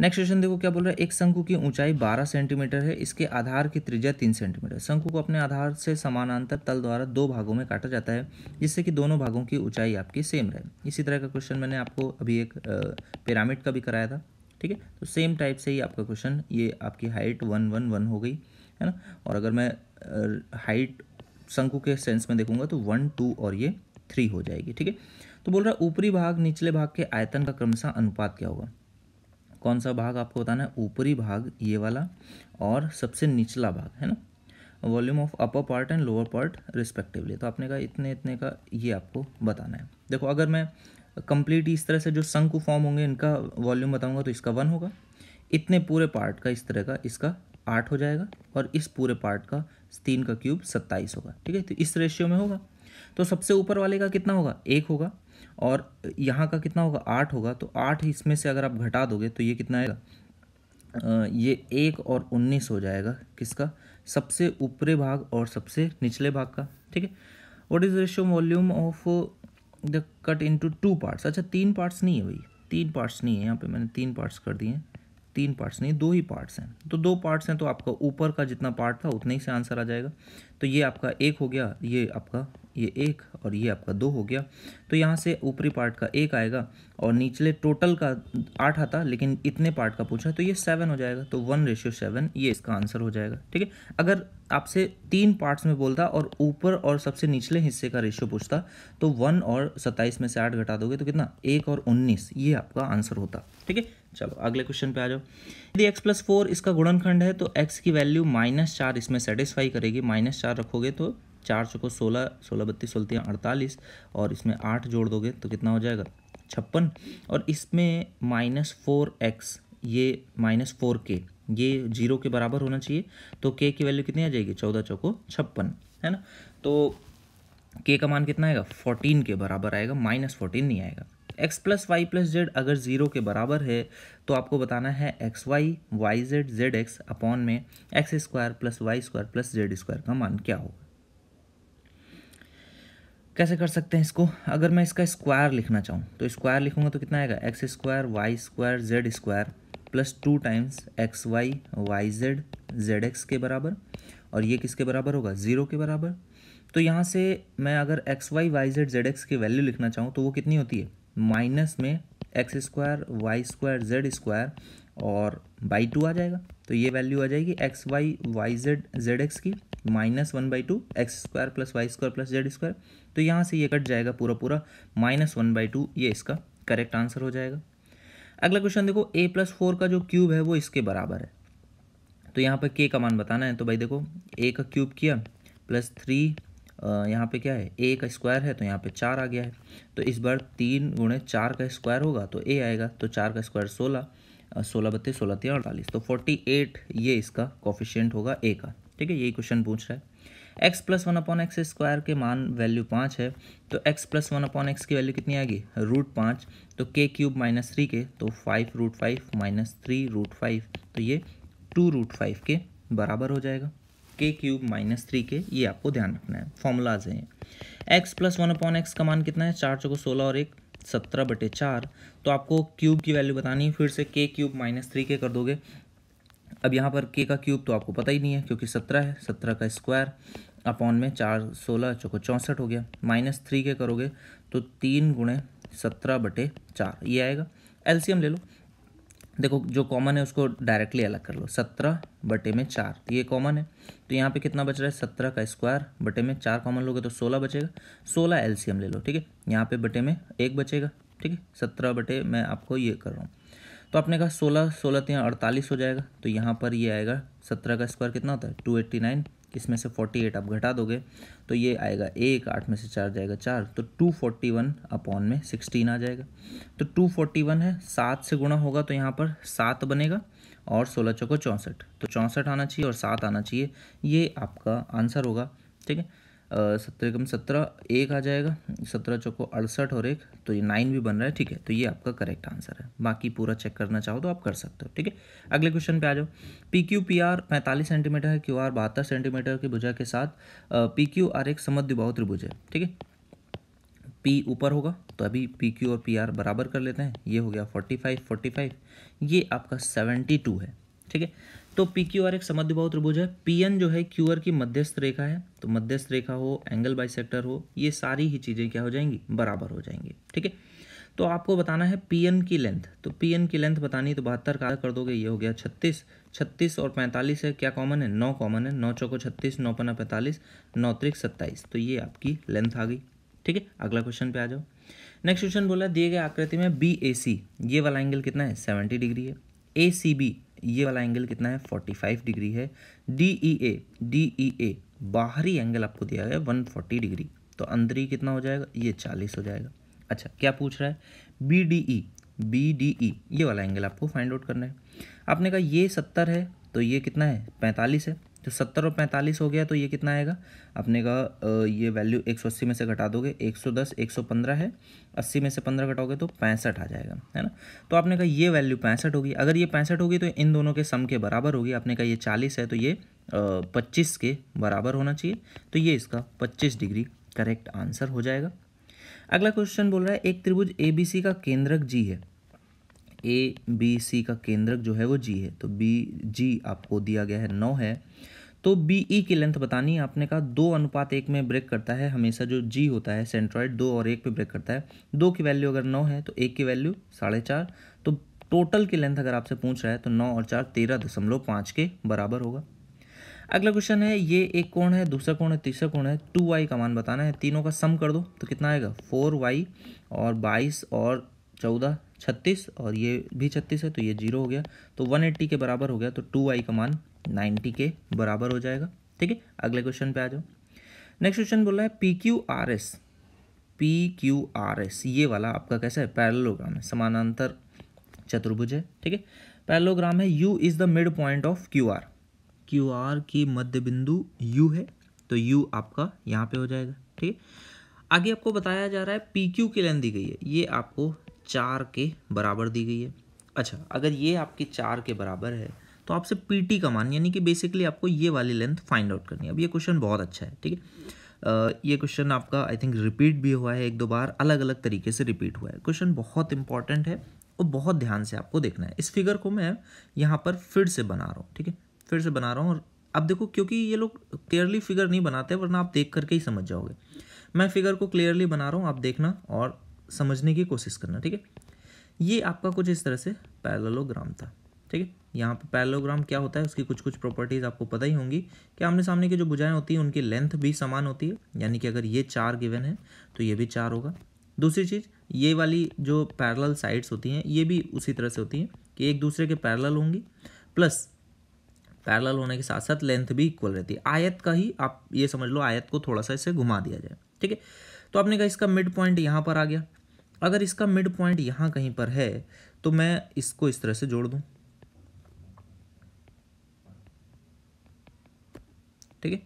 नेक्स्ट क्वेश्चन देखो क्या बोल रहा है एक शंकु की ऊंचाई 12 सेंटीमीटर है इसके आधार की त्रिज्या 3 सेंटीमीटर शंकु को अपने आधार से समानांतर तल द्वारा दो भागों में काटा जाता है जिससे कि दोनों भागों की ऊंचाई आपकी सेम रहे इसी तरह का क्वेश्चन मैंने आपको अभी एक पिरामिड का भी कराया था ठीक है तो सेम टाइप से ही आपका क्वेश्चन ये आपकी हाइट वन वन वन हो गई है ना और अगर मैं हाइट शंकु के सेंस में देखूंगा तो वन टू और ये थ्री हो जाएगी ठीक है तो बोल रहा है ऊपरी भाग निचले भाग के आयतन का क्रमशः अनुपात क्या होगा कौन सा भाग आपको बताना है ऊपरी भाग ये वाला और सबसे निचला भाग है ना volume of upper part and lower part respectively तो आपने कहा इतने इतने का ये आपको बताना है देखो अगर मैं कंप्लीट इस तरह से जो संकु फॉर्म होंगे इनका वॉल्यूम बताऊंगा तो इसका वन होगा इतने पूरे पार्ट का इस तरह का इसका आठ हो जाएगा और इस पूरे पार्ट का तीन का क्यूब सत्ताईस होगा ठीक है तो इस रेशियो में होगा तो सबसे ऊपर वाले का कितना होगा एक होगा और यहाँ का कितना होगा आठ होगा तो आठ इसमें से अगर आप घटा दोगे तो ये कितना आएगा ये एक और उन्नीस हो जाएगा किसका सबसे ऊपरे भाग और सबसे निचले भाग का ठीक है what is ratio volume of the cut into two parts अच्छा तीन पार्ट्स नहीं है भाई तीन पार्ट्स नहीं है यहाँ पे मैंने तीन पार्ट्स कर दिए हैं तीन पार्ट्स नहीं दो ही पार्ट्स हैं तो दो पार्ट्स हैं तो आपका ऊपर का जितना पार्ट था उतना ही से आंसर आ जाएगा तो ये आपका एक हो गया ये आपका ये एक और ये आपका दो हो गया तो यहाँ से ऊपरी पार्ट का एक आएगा और निचले टोटल का आठ आता लेकिन इतने पार्ट का पूछा तो ये सेवन हो जाएगा तो वन रेशियो सेवन ये इसका आंसर हो जाएगा ठीक है अगर आपसे तीन पार्ट्स में बोलता और ऊपर और सबसे निचले हिस्से का रेशियो पूछता तो वन और सत्ताईस में से आठ घटा दोगे तो कितना एक और उन्नीस ये आपका आंसर होता ठीक है चलो अगले क्वेश्चन पे आ जाओ यदि x प्लस फोर इसका गुणनखंड है तो x की वैल्यू माइनस चार इसमें सेटिस्फाई करेगी माइनस चार रखोगे तो चार चौको सोलह सोलह बत्तीस सोलती अड़तालीस और इसमें आठ जोड़ दोगे तो कितना हो जाएगा छप्पन और इसमें माइनस फोर एक्स ये माइनस फोर के ये जीरो के बराबर होना चाहिए तो के की वैल्यू कितनी आ जाएगी चौदह चौको छप्पन है ना तो के का मान कितना आएगा फोर्टीन के बराबर आएगा माइनस फोर्टीन नहीं आएगा x plus y plus z अगर ज़ीरो के बराबर है तो आपको बताना है x y y z z x upon में x square plus y square plus z square का मान क्या होगा कैसे कर सकते हैं इसको अगर मैं इसका स्क्वायर लिखना चाहूँ तो स्क्वायर लिखूंगा तो कितना आएगा x square y square z square plus two times x y y z z x के बराबर और ये किसके बराबर होगा ज़ीरो के बराबर तो यहाँ से मैं अगर x y y z z x की वैल्यू लिखना चाहूँ तो वो कितनी होती है माइनस में x square y square z square और बाई टू आ जाएगा तो ये वैल्यू आ जाएगी x y y z z x की minus one by two x square plus y square plus z square तो यहाँ से ये कट जाएगा पूरा पूरा माइनस वन बाई टू ये इसका करेक्ट आंसर हो जाएगा अगला क्वेश्चन देखो ए प्लस फोर का जो क्यूब है वो इसके बराबर है तो यहाँ पर के का मान बताना है तो भाई देखो ए का क्यूब किया प्लस थ्री यहाँ पे क्या है ए का स्क्वायर है तो यहाँ पे चार आ गया है तो इस बार तीन गुणे चार का स्क्वायर होगा तो ए आएगा तो चार का स्क्वायर सोलह सोलह बत्तीस सोलह तीन अड़तालीस तो फोर्टी एट ये इसका कॉफिशियंट होगा ए का ठीक है यही क्वेश्चन पूछ रहा है x plus one upon x square के मान वैल्यू पाँच है तो x plus one upon x की वैल्यू कितनी आएगी रूट पाँच तो के क्यूब माइनस थ्री के तो five root five minus three root five तो ये टू रूट फाइव के बराबर हो जाएगा के क्यूब माइनस थ्री के ये आपको ध्यान रखना है फॉर्मूलाज हैं x plus one upon x का मान कितना है चार चौको सोलह और एक सत्रह बटे चार तो आपको क्यूब की वैल्यू बतानी है फिर से के क्यूब माइनस थ्री के कर दोगे अब यहाँ पर के का क्यूब तो आपको पता ही नहीं है क्योंकि सत्रह है सत्रह का स्क्वायर अपॉन में चार सोलह चौको चौंसठ हो गया माइनस थ्री के करोगे तो तीन गुणे सत्रह बटे चार ये आएगा एलसीएम ले लो देखो जो कॉमन है उसको डायरेक्टली अलग कर लो सत्रह बटे में चार ये कॉमन है तो यहाँ पे कितना बच रहा है सत्रह का स्क्वायर बटे में चार कॉमन लोगे तो सोलह बचेगा सोलह एलसीएम ले लो ठीक है यहाँ पे बटे में एक बचेगा ठीक है सत्रह बटे मैं आपको ये कर रहा हूँ तो आपने कहा सोलह सोलह तीन तो अड़तालीस हो जाएगा तो यहाँ पर ये आएगा सत्रह का स्क्वायर कितना होता है टू एट्टी नाइन इसमें से फोर्टी एट आप घटा दोगे तो ये आएगा एक आठ में से चार जाएगा चार तो टू फोर्टी वन अपॉन में सिक्सटीन आ जाएगा तो टू फोर्टी वन है सात से गुणा होगा तो यहाँ पर सात बनेगा और सोलह चौको चौंसठ तो चौंसठ आना चाहिए और सात आना चाहिए ये आपका आंसर होगा ठीक है सत्रह कम सत्रह एक आ जाएगा सत्रह चौको अड़सठ और एक तो ये नाइन भी बन रहा है ठीक है तो ये आपका करेक्ट आंसर है बाकी पूरा चेक करना चाहो तो आप कर सकते हो ठीक है अगले क्वेश्चन पे आ जाओ पी क्यू पी आर पैंतालीस सेंटीमीटर है क्यू आर बहत्तर सेंटीमीटर की भुजा के साथ पी क्यू आर एक समद्विबाहु त्रिभुज है ठीक है पी ऊपर होगा तो अभी पी क्यू और पी आर बराबर कर लेते हैं ये हो गया फोर्टी फाइव फोर्टी फाइव ये आपका सेवेंटी टू है ठीक है तो पी क्यू आर एक बहुत त्रिभुज है पी एन जो है क्यू आर की मध्यस्थ रेखा है तो मध्यस्थ रेखा हो एंगल सेक्टर हो ये सारी ही चीज़ें क्या हो जाएंगी बराबर हो जाएंगी ठीक है तो आपको बताना है पी एन की लेंथ तो पी एन की लेंथ बतानी तो बहत्तर का कर दोगे ये हो गया छत्तीस छत्तीस और पैंतालीस है क्या कॉमन है नौ कॉमन है नौ चौको छत्तीस नौ पन्ना पैंतालीस नौ त्रिक सत्ताईस तो ये आपकी लेंथ आ गई ठीक है अगला क्वेश्चन पे आ जाओ नेक्स्ट क्वेश्चन बोला दिए गए आकृति में बी ए सी ये वाला एंगल कितना है सेवेंटी डिग्री है ए सी बी ये वाला एंगल कितना है फोर्टी फाइव डिग्री है d e a d e a बाहरी एंगल आपको दिया गया वन फोर्टी डिग्री तो अंदर ही कितना हो जाएगा ये चालीस हो जाएगा अच्छा क्या पूछ रहा है b d e b d e ये वाला एंगल आपको फाइंड आउट करना है आपने कहा ये सत्तर है तो ये कितना है पैंतालीस है तो सत्तर और पैंतालीस हो गया तो ये कितना आएगा अपने का ये वैल्यू एक सौ अस्सी में से घटा दोगे एक सौ दस एक सौ पंद्रह है अस्सी में से पंद्रह घटाओगे तो पैंसठ आ जाएगा है ना तो आपने कहा ये वैल्यू पैंसठ होगी अगर ये पैंसठ होगी तो इन दोनों के सम के बराबर होगी आपने कहा ये चालीस है तो ये पच्चीस के बराबर होना चाहिए तो ये इसका पच्चीस डिग्री करेक्ट आंसर हो जाएगा अगला क्वेश्चन बोल रहा है एक त्रिभुज ए बी सी का केंद्रक जी है ए बी सी का केंद्रक जो है वो जी है तो बी जी आपको दिया गया है नौ है तो बी ई e की लेंथ बतानी है आपने कहा दो अनुपात एक में ब्रेक करता है हमेशा जो जी होता है सेंट्रॉइड दो और एक पे ब्रेक करता है दो की वैल्यू अगर नौ है तो एक की वैल्यू साढ़े चार तो टोटल की लेंथ अगर आपसे पूछ रहा है तो नौ और चार तेरह दशमलव पाँच के बराबर होगा अगला क्वेश्चन है ये एक कोण है दूसरा कोण है तीसरा कोण है टू वाई का मान बताना है तीनों का सम कर दो तो कितना आएगा फोर वाई और बाईस और चौदह छत्तीस और ये भी छत्तीस है तो ये जीरो हो गया तो वन एट्टी के बराबर हो गया तो टू वाई का मान नाइन्टी के बराबर हो जाएगा ठीक है अगले क्वेश्चन पे आ जाओ नेक्स्ट क्वेश्चन बोल रहा है p q r s p q r s ये वाला आपका कैसा है पैरलोग्राम है समानांतर चतुर्भुज है ठीक है पैरलोग्राम है u is the mid point of q r q r की मध्य बिंदु यू है तो यू आपका यहाँ पे हो जाएगा ठीक है आगे आपको बताया जा रहा है पी क्यू की लेंथ दी गई है ये आपको चार के बराबर दी गई है अच्छा अगर ये आपकी चार के बराबर है तो आपसे पी टी का मान यानी कि बेसिकली आपको ये वाली लेंथ फाइंड आउट करनी है अब ये क्वेश्चन बहुत अच्छा है ठीक है ये क्वेश्चन आपका आई थिंक रिपीट भी हुआ है एक दो बार अलग अलग तरीके से रिपीट हुआ है क्वेश्चन बहुत इंपॉर्टेंट है और बहुत ध्यान से आपको देखना है इस फिगर को मैं यहाँ पर फिर से बना रहा हूँ ठीक है फिर से बना रहा हूँ और अब देखो क्योंकि ये लोग क्लियरली फिगर नहीं बनाते वरना आप देख करके ही समझ जाओगे मैं फिगर को क्लियरली बना रहा हूँ आप देखना और समझने की कोशिश करना ठीक है ये आपका कुछ इस तरह से पैरेललोग्राम था ठीक है यहाँ पे पैरेलोग्राम क्या होता है उसकी कुछ कुछ प्रॉपर्टीज़ आपको पता ही होंगी कि आमने सामने की जो भुजाएं होती हैं उनकी लेंथ भी समान होती है यानी कि अगर ये चार गिवन है तो ये भी चार होगा दूसरी चीज़ ये वाली जो पैरल साइड्स होती हैं ये भी उसी तरह से होती हैं कि एक दूसरे के पैरल होंगी प्लस पैरल होने के साथ साथ लेंथ भी इक्वल रहती है आयत का ही आप ये समझ लो आयत को थोड़ा सा इसे घुमा दिया जाए ठीक है तो आपने कहा इसका मिड पॉइंट यहाँ पर आ गया अगर इसका मिड पॉइंट यहाँ कहीं पर है तो मैं इसको इस तरह से जोड़ दूँ ठीक है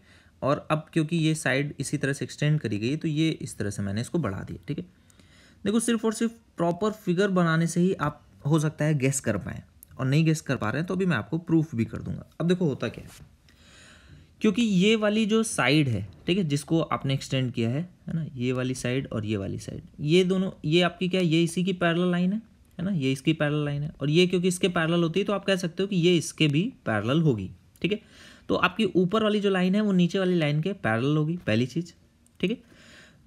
और अब क्योंकि ये साइड इसी तरह से एक्सटेंड करी गई है तो ये इस तरह से मैंने इसको बढ़ा दिया ठीक है देखो सिर्फ और सिर्फ प्रॉपर फिगर बनाने से ही आप हो सकता है गैस कर पाएँ और नहीं गैस कर पा रहे हैं तो अभी मैं आपको प्रूफ भी कर दूंगा अब देखो होता क्या है क्योंकि ये वाली जो साइड है ठीक है जिसको आपने एक्सटेंड किया है है ना ये वाली साइड और ये वाली साइड ये दोनों ये आपकी क्या है ये इसी की पैरल लाइन है है ना ये इसकी पैरल लाइन है और ये क्योंकि इसके पैरल होती है तो आप कह सकते हो कि ये इसके भी पैरल होगी ठीक है तो आपकी ऊपर वाली जो लाइन है वो नीचे वाली लाइन के पैरल होगी पहली चीज़ ठीक है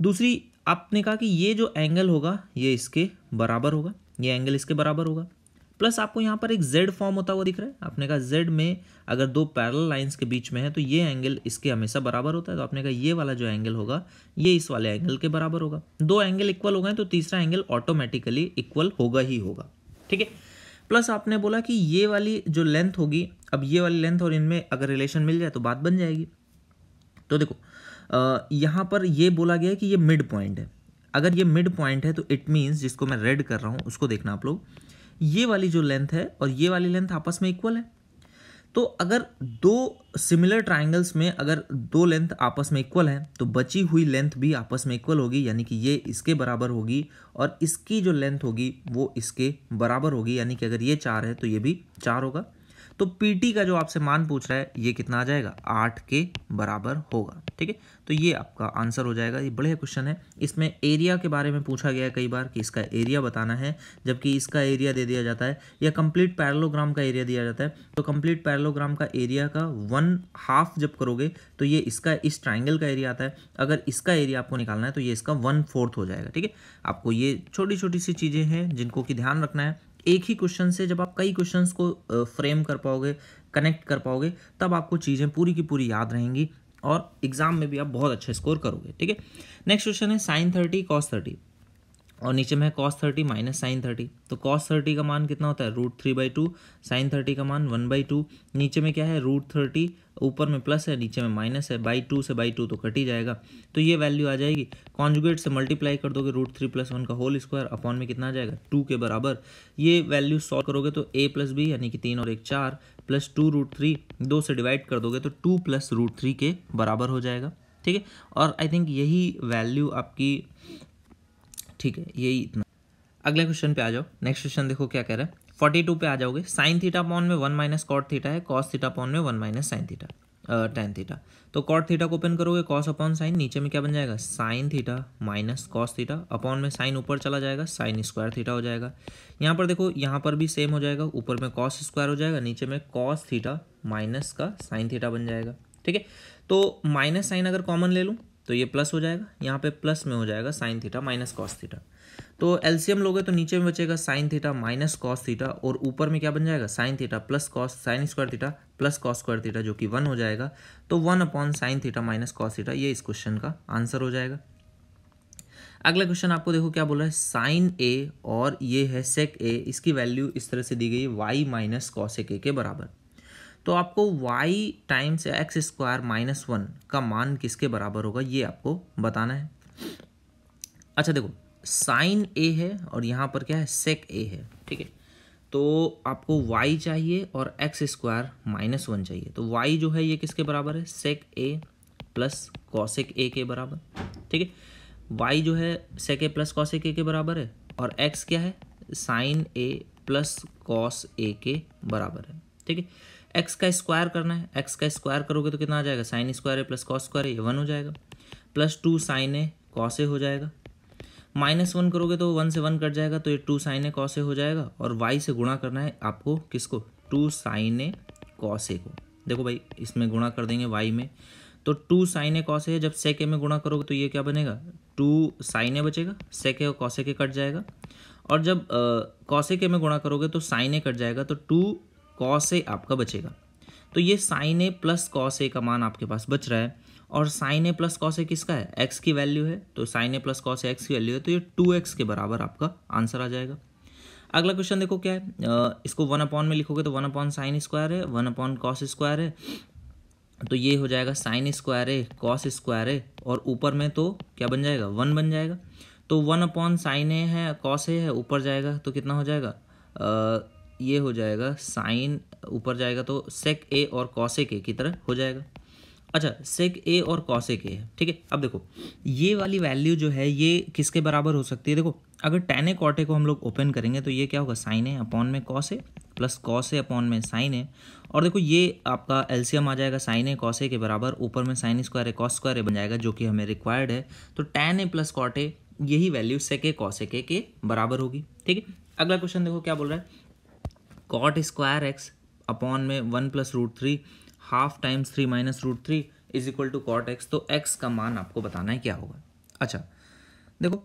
दूसरी आपने कहा कि ये जो एंगल होगा ये इसके बराबर होगा ये एंगल इसके बराबर होगा प्लस आपको यहाँ पर एक जेड फॉर्म होता हुआ दिख रहा है आपने कहा जेड में अगर दो पैरल लाइंस के बीच में है तो ये एंगल इसके हमेशा बराबर होता है तो आपने कहा ये वाला जो एंगल होगा ये इस वाले एंगल के बराबर होगा दो एंगल इक्वल हो गए तो तीसरा एंगल ऑटोमेटिकली इक्वल होगा ही होगा ठीक है प्लस आपने बोला कि ये वाली जो लेंथ होगी अब ये वाली लेंथ और इनमें अगर रिलेशन मिल जाए तो बात बन जाएगी तो देखो यहाँ पर ये बोला गया है कि ये मिड पॉइंट है अगर ये मिड पॉइंट है तो इट मीन्स जिसको मैं रेड कर रहा हूँ उसको देखना आप लोग ये वाली जो लेंथ है और ये वाली लेंथ आपस में इक्वल है तो अगर दो सिमिलर ट्राइंगल्स में अगर दो लेंथ आपस में इक्वल है तो बची हुई लेंथ भी आपस में इक्वल होगी यानी कि ये इसके बराबर होगी और इसकी जो लेंथ होगी वो इसके बराबर होगी यानी कि अगर ये चार है तो ये भी चार होगा तो पीटी का जो आपसे मान पूछ रहा है ये कितना आ जाएगा आठ के बराबर होगा ठीक है तो ये आपका आंसर हो जाएगा ये बढ़िया क्वेश्चन है इसमें एरिया के बारे में पूछा गया है कई बार कि इसका एरिया बताना है जबकि इसका एरिया दे दिया जाता है या कंप्लीट पैरलोग्राम का एरिया दिया जाता है तो कंप्लीट पैरलोग्राम का एरिया का वन हाफ जब करोगे तो ये इसका इस ट्राइंगल का एरिया आता है अगर इसका एरिया आपको निकालना है तो ये इसका वन फोर्थ हो जाएगा ठीक है आपको ये छोटी छोटी सी चीज़ें हैं जिनको कि ध्यान रखना है एक ही क्वेश्चन से जब आप कई क्वेश्चंस को फ्रेम कर पाओगे कनेक्ट कर पाओगे तब आपको चीज़ें पूरी की पूरी याद रहेंगी और एग्ज़ाम में भी आप बहुत अच्छे स्कोर करोगे ठीक है नेक्स्ट क्वेश्चन है साइन थर्टी कॉस थर्टी और नीचे में है cos thirty minus sine thirty तो कॉस थर्टी का मान कितना होता है root three by two sine thirty का मान वन बाई टू नीचे में क्या है रूट थर्टी ऊपर में प्लस है नीचे में माइनस है बाई टू से बाई टू तो कट ही जाएगा तो ये वैल्यू आ जाएगी कॉन्जुगेट से मल्टीप्लाई कर दोगे रूट थ्री प्लस वन का होल स्क्वायर अपॉन में कितना आ जाएगा टू के बराबर ये वैल्यू सॉल्व करोगे तो ए प्लस बी यानी कि तीन और एक चार प्लस टू रूट थ्री दो से डिवाइड कर दोगे तो टू प्लस रूट थ्री के बराबर हो जाएगा ठीक है और आई थिंक यही वैल्यू आपकी ठीक है यही इतना अगले क्वेश्चन पे आ जाओ नेक्स्ट क्वेश्चन देखो क्या कह रहा है फोर्टी टू पे आ जाओगे साइन थीटा पॉन में वन माइनस कॉट थीटा है कॉस थीटा पॉन में one minus sine theta tan theta तो कॉट थीटा को ओपन करोगे कॉस अपॉन साइन नीचे में क्या बन जाएगा sine theta minus cos theta upon में साइन ऊपर चला जाएगा साइन स्क्वायर थीटा हो जाएगा यहाँ पर देखो यहाँ पर भी सेम हो जाएगा ऊपर में कॉस स्क्वायर हो जाएगा नीचे में कॉस थीटा माइनस का साइन थीटा बन जाएगा ठीक है तो माइनस साइन अगर कॉमन ले लूँ तो ये प्लस हो जाएगा यहाँ पे प्लस में हो जाएगा sine theta minus cos theta तो एलसीएम लोगे तो नीचे में बचेगा sine theta minus cos theta और ऊपर में क्या बन जाएगा sine theta plus cos sine square theta plus cos square theta जो कि वन हो जाएगा तो one upon sine theta minus cos theta ये इस क्वेश्चन का आंसर हो जाएगा अगला क्वेश्चन आपको देखो क्या बोला है साइन ए और ये है सेक ए इसकी वैल्यू इस तरह से दी गई है वाई माइनस कॉसेक ए के बराबर तो आपको y times x square minus one का मान किसके बराबर होगा ये आपको बताना है अच्छा देखो साइन ए है और यहाँ पर क्या है सेक ए है ठीक है तो आपको y चाहिए और एक्स स्क्वायर माइनस वन चाहिए तो y जो है ये किसके बराबर है सेक ए प्लस कॉसेक ए के बराबर ठीक है y जो है सेक ए प्लस कॉसिक ए के बराबर है और x क्या है sine a plus cos a के बराबर है ठीक है एक्स का स्क्वायर करना है एक्स का स्क्वायर करोगे तो कितना आ जाएगा साइन स्क्वायर है प्लस कॉस स्क्वायर है ये वन हो जाएगा plus two sine a cos a हो जाएगा माइनस वन करोगे तो वन से वन कट जाएगा तो ये two sine a cos a हो जाएगा और वाई से गुणा करना है आपको किसको two sine a cos a को देखो भाई इसमें गुणा कर देंगे वाई में तो two sine a cos a जब सेक ए में गुणा करोगे तो ये क्या बनेगा टू साइन ए बचेगा सेक ए और कॉस ए के कट जाएगा और जब कॉसे के में गुणा करोगे तो साइन ए कट जाएगा तो टू कॉस ए आपका बचेगा तो ये sine a plus cos a का मान आपके पास बच रहा है और sine a plus cos a किसका है एक्स की वैल्यू है तो sine a plus cos a x की वैल्यू है तो ये टू एक्स के बराबर आपका आंसर आ जाएगा अगला क्वेश्चन देखो क्या है इसको वन अपॉन में लिखोगे तो वन अपॉन साइन स्क्वायर है वन अपॉन कॉस स्क्वायर है तो ये हो जाएगा साइन स्क्वायर है कॉस स्क्वायर है और ऊपर में तो क्या बन जाएगा वन बन जाएगा तो वन अपॉन साइन ए है कॉस ए है ऊपर जाएगा तो कितना हो जाएगा ये हो जाएगा साइन ऊपर जाएगा तो सेक ए और कौसे के की तरह हो जाएगा अच्छा सेक ए और कौसे के है ठीक है अब देखो ये वाली वैल्यू जो है ये किसके बराबर हो सकती है देखो अगर टेन ए कॉटे को हम लोग ओपन करेंगे तो ये क्या होगा साइन ए अपॉन में cos a plus cos a upon में साइन ए और देखो ये आपका एल्सियम आ जाएगा साइन ए कॉस ए के बराबर ऊपर में sine square a cos square a बन जाएगा जो कि हमें रिक्वायर्ड है तो टेन ए प्लस कॉटे यही वैल्यू सेक ए कौसे के बराबर होगी ठीक है अगला क्वेश्चन देखो क्या बोल रहा है कॉट स्क्वायर एक्स अपॉन में one plus root three half times three minus root three is equal to cot x तो एक्स का मान आपको बताना है क्या होगा अच्छा देखो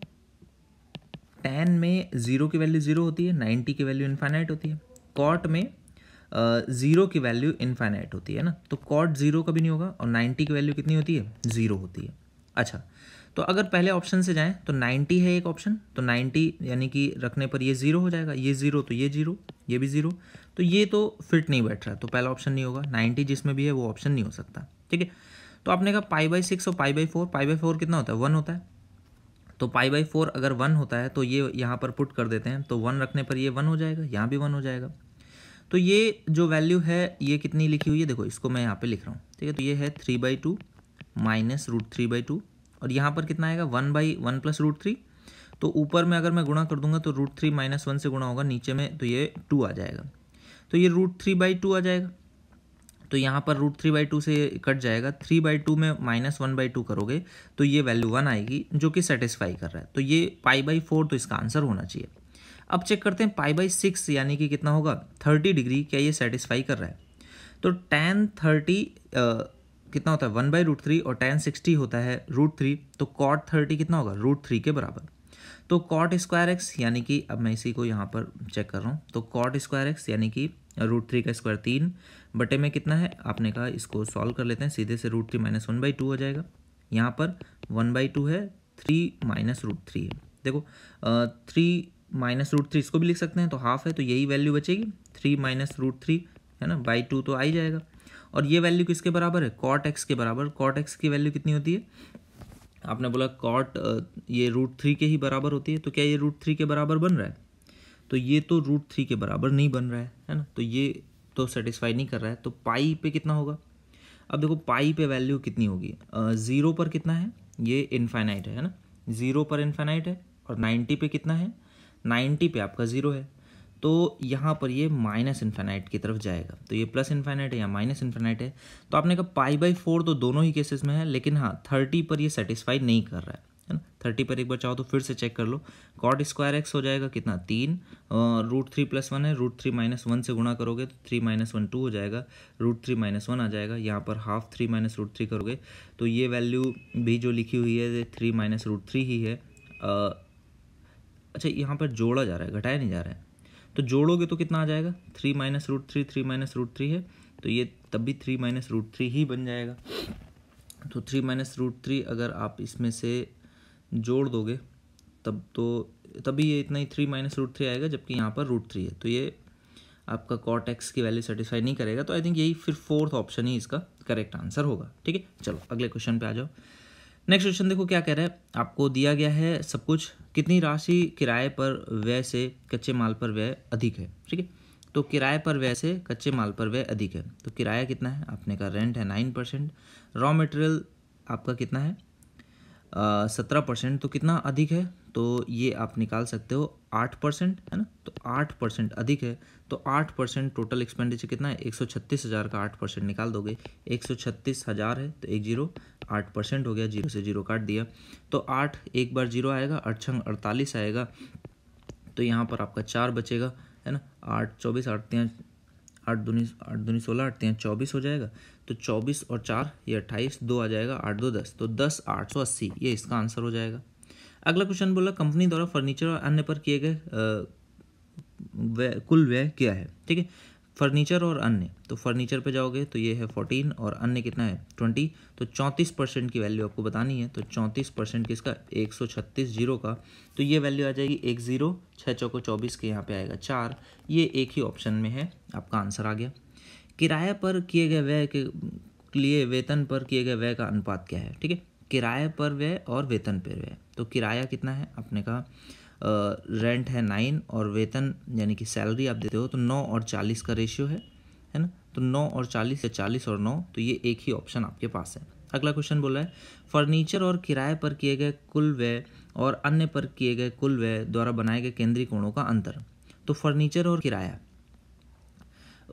टेन में ज़ीरो की वैल्यू ज़ीरो होती है नाइन्टी की वैल्यू इन्फाइनाइट होती है कॉट में ज़ीरो की वैल्यू इन्फाइनाइट होती है ना तो कॉट ज़ीरो का भी नहीं होगा और नाइन्टी की वैल्यू कितनी होती है ज़ीरो होती है अच्छा तो अगर पहले ऑप्शन से जाएँ तो 90 है एक ऑप्शन तो 90 यानी कि रखने पर ये ज़ीरो हो जाएगा ये ज़ीरो तो ये ज़ीरो ये भी ज़ीरो तो ये तो फिट नहीं बैठ रहा तो पहला ऑप्शन नहीं होगा 90 जिसमें भी है वो ऑप्शन नहीं हो सकता ठीक है तो आपने कहा पाई बाई सिक्स और pi by four pi by four कितना होता है वन होता है तो पाई बाई फोर अगर वन होता है तो ये यहाँ पर पुट कर देते हैं तो वन रखने पर ये वन हो जाएगा यहाँ भी वन हो जाएगा तो ये जो वैल्यू है ये कितनी लिखी हुई है देखो इसको मैं यहाँ पर लिख रहा हूँ ठीक है तो ये है three by two minus root three by two और यहाँ पर कितना आएगा one by one plus root three तो ऊपर में अगर मैं गुणा कर दूंगा तो रूट थ्री माइनस वन से गुणा होगा नीचे में तो ये टू आ जाएगा तो ये रूट थ्री बाई टू आ जाएगा तो यहाँ पर रूट थ्री बाई टू से कट जाएगा थ्री बाई टू में माइनस वन बाई टू करोगे तो ये वैल्यू वन आएगी जो कि सेटिस्फाई कर रहा है तो ये पाई बाई फोर तो इसका आंसर होना चाहिए अब चेक करते हैं पाई बाई सिक्स यानी कि कितना होगा थर्टी डिग्री क्या ये सेटिस्फाई कर रहा है तो टेन थर्टी कितना होता है वन बाई रूट थ्री और टेन सिक्सटी होता है रूट थ्री तो कॉट थर्टी कितना होगा रूट थ्री के बराबर तो कॉट स्क्वायर एक्स यानी कि अब मैं इसी को यहाँ पर चेक कर रहा हूँ तो कॉट स्क्वायर एक्स यानी कि रूट थ्री का स्क्वायर तीन बटे में कितना है आपने कहा इसको सॉल्व कर लेते हैं सीधे से root three minus one by two हो जाएगा यहाँ पर वन बाई टू है थ्री माइनस रूट थ्री है देखो थ्री माइनस रूट थ्री इसको भी लिख सकते हैं तो हाफ है तो यही वैल्यू बचेगी थ्री माइनस रूट थ्री है ना बाई टू तो आ ही जाएगा और ये वैल्यू किसके बराबर है कॉट एक्स के बराबर कॉट एक्स की वैल्यू कितनी होती है आपने बोला कॉट ये रूट थ्री के ही बराबर होती है तो क्या ये रूट थ्री के बराबर बन रहा है तो ये तो रूट थ्री के बराबर नहीं बन रहा है है ना तो ये तो सेटिस्फाई नहीं कर रहा है तो पाई पे कितना होगा अब देखो पाई पे वैल्यू कितनी होगी ज़ीरो पर कितना है ये इन्फाइनाइट है ना ज़ीरो पर इन्फाइनाइट है और नाइन्टी पे कितना है नाइन्टी पे आपका ज़ीरो है तो यहाँ पर ये माइनस इन्फेनाइट की तरफ जाएगा तो ये प्लस इन्फेनाइट है या माइनस इन्फेनाइट है तो आपने कहा पाई बाई फोर तो दोनों ही केसेस में है लेकिन हाँ थर्टी पर ये सेटिस्फाई नहीं कर रहा है है ना थर्टी पर एक बार चाहो तो फिर से चेक कर लो कॉट स्क्वायर एक्स हो जाएगा कितना तीन रूट थ्री प्लस वन है रूट थ्री माइनस वन से गुणा करोगे तो थ्री माइनस वन टू हो जाएगा रूट थ्री माइनस वन आ जाएगा यहाँ पर half three minus root three करोगे तो ये वैल्यू भी जो लिखी हुई है थ्री माइनस रूट थ्री ही है आ, अच्छा यहाँ पर जोड़ा जा रहा है घटाया नहीं जा रहा है तो जोड़ोगे तो कितना आ जाएगा three minus root three three minus root three है तो ये तब भी थ्री माइनस रूट थ्री ही बन जाएगा तो थ्री माइनस रूट थ्री अगर आप इसमें से जोड़ दोगे तब तो तभी ये इतना ही थ्री माइनस रूट थ्री आएगा जबकि यहाँ पर रूट थ्री है तो ये आपका कॉट एक्स की वैल्यू सेटिस्फाई नहीं करेगा तो आई थिंक यही फिर फोर्थ ऑप्शन ही इसका करेक्ट आंसर होगा ठीक है चलो अगले क्वेश्चन पे आ जाओ नेक्स्ट क्वेश्चन देखो क्या कह रहा है आपको दिया गया है सब कुछ कितनी राशि किराए पर व्यय से कच्चे माल पर व्यय अधिक है ठीक है तो किराए पर व्यय से कच्चे माल पर व्यय अधिक है तो किराया कितना है आपने का रेंट है नाइन परसेंट रॉ मटेरियल आपका कितना है सत्रह परसेंट तो कितना अधिक है तो ये आप निकाल सकते हो आठ परसेंट है ना तो आठ परसेंट अधिक है तो आठ परसेंट टोटल एक्सपेंडिचर कितना है एक सौ छत्तीस हज़ार का आठ परसेंट निकाल दोगे एक सौ छत्तीस हज़ार है तो एक जीरो आठ परसेंट हो गया जीरो से जीरो काट दिया तो आठ एक बार जीरो आएगा अठछंग अड़तालीस आएगा तो यहाँ पर आपका चार बचेगा है ना आठ चौबीस आठ तीन आठ दूनी आठ दूनी सोलह आठ तीन चौबीस हो जाएगा तो चौबीस और चार ये अट्ठाईस दो आ जाएगा आठ दो दस तो दस आठ सौ अस्सी ये इसका आंसर हो जाएगा अगला क्वेश्चन बोला कंपनी द्वारा फर्नीचर और अन्य पर किए गए कुल व्यय क्या है ठीक है फर्नीचर और अन्य तो फर्नीचर पे जाओगे तो ये है फोर्टीन और अन्य कितना है ट्वेंटी तो चौंतीस परसेंट की वैल्यू आपको बतानी है तो चौंतीस परसेंट किसका एक सौ छत्तीस जीरो का तो ये वैल्यू आ जाएगी एक ज़ीरो छः चौको चौबीस के यहाँ पे आएगा चार ये एक ही ऑप्शन में है आपका आंसर आ गया किराए पर किए गए व्यय के लिए वेतन पर किए गए व्यय का अनुपात क्या है ठीक है किराए पर व्यय और वेतन पर व्यय तो किराया कितना है आपने कहा रेंट है नाइन और वेतन यानी कि सैलरी आप देते हो तो नौ और चालीस का रेशियो है है ना तो नौ और चालीस या चालीस और नौ तो ये एक ही ऑप्शन आपके पास है अगला क्वेश्चन बोला है फर्नीचर और किराए पर किए गए कुल व्यय और अन्य पर किए गए कुल व्यय द्वारा बनाए गए केंद्रीय कोणों का अंतर तो फर्नीचर और किराया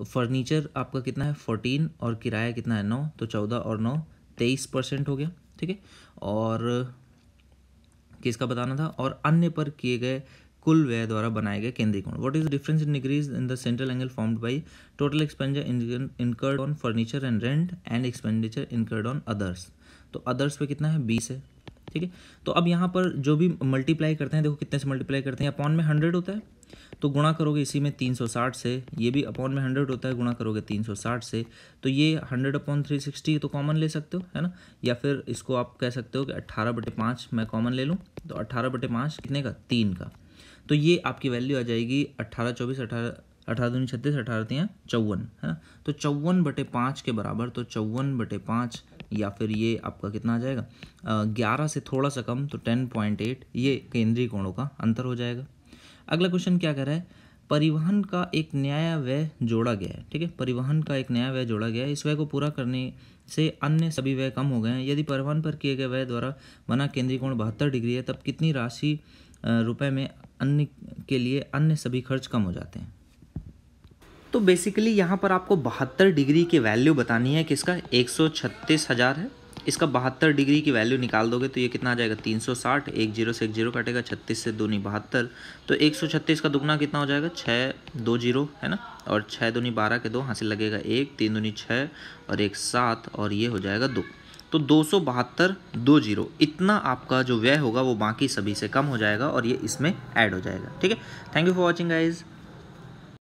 फर्नीचर आपका कितना है फोर्टीन और किराया कितना है नौ तो चौदह और नौ तेईस परसेंट हो गया ठीक है और किसका बताना था और अन्य पर किए गए कुल व्यय द्वारा बनाए गए केंद्रीय कोण what is difference in degrees in the central angle formed by total expenditure incurred on furniture and rent and expenditure incurred on others तो अदर्स पे कितना है बीस है ठीक है तो अब यहाँ पर जो भी मल्टीप्लाई करते हैं देखो कितने से मल्टीप्लाई करते हैं अपॉन में हंड्रेड होता है तो गुणा करोगे इसी में 360 से ये भी अपॉन में 100 होता है गुणा करोगे 360 से तो ये 100 अपॉन 360 तो कॉमन ले सकते हो है ना या फिर इसको आप कह सकते हो कि 18 बटे पाँच मैं कॉमन ले लूँ तो 18 बटे पाँच कितने का तीन का तो ये आपकी वैल्यू आ जाएगी अट्ठारह चौबीस अठारह अठारह दूनी छत्तीस अठारह तियाँ चौवन है ना तो चौवन बटे पाँच के बराबर तो चौवन बटे पाँच या फिर ये आपका कितना आ जाएगा ग्यारह से थोड़ा सा कम तो टेन पॉइंट एट ये केंद्रीय कोणों का अंतर हो जाएगा अगला क्वेश्चन क्या कर रहा है परिवहन का एक नया व्यय जोड़ा गया है ठीक है परिवहन का एक नया व्यय जोड़ा गया है इस व्यय को पूरा करने से अन्य सभी व्यय कम हो गए हैं यदि परिवहन पर किए गए व्यय द्वारा बना केंद्रीय कोण बहत्तर डिग्री है तब कितनी राशि रुपए में अन्य के लिए अन्य सभी खर्च कम हो जाते हैं तो बेसिकली यहाँ पर आपको बहत्तर डिग्री की वैल्यू बतानी है किसका एक सौ छत्तीस हज़ार है इसका बहत्तर डिग्री की वैल्यू निकाल दोगे तो ये कितना आ जाएगा 360 एक जीरो से एक जीरो कटेगा छत्तीस से दूनी बहत्तर तो 136 का दुगना कितना हो जाएगा छः दो जीरो है ना और छः दूनी बारह के दो हासिल लगेगा एक तीन दूनी छः और एक सात और ये हो जाएगा दो तो दो सौ बहत्तर दो जीरो इतना आपका जो व्यय होगा वो बाकी सभी से कम हो जाएगा और ये इसमें ऐड हो जाएगा ठीक है thank you for watching guys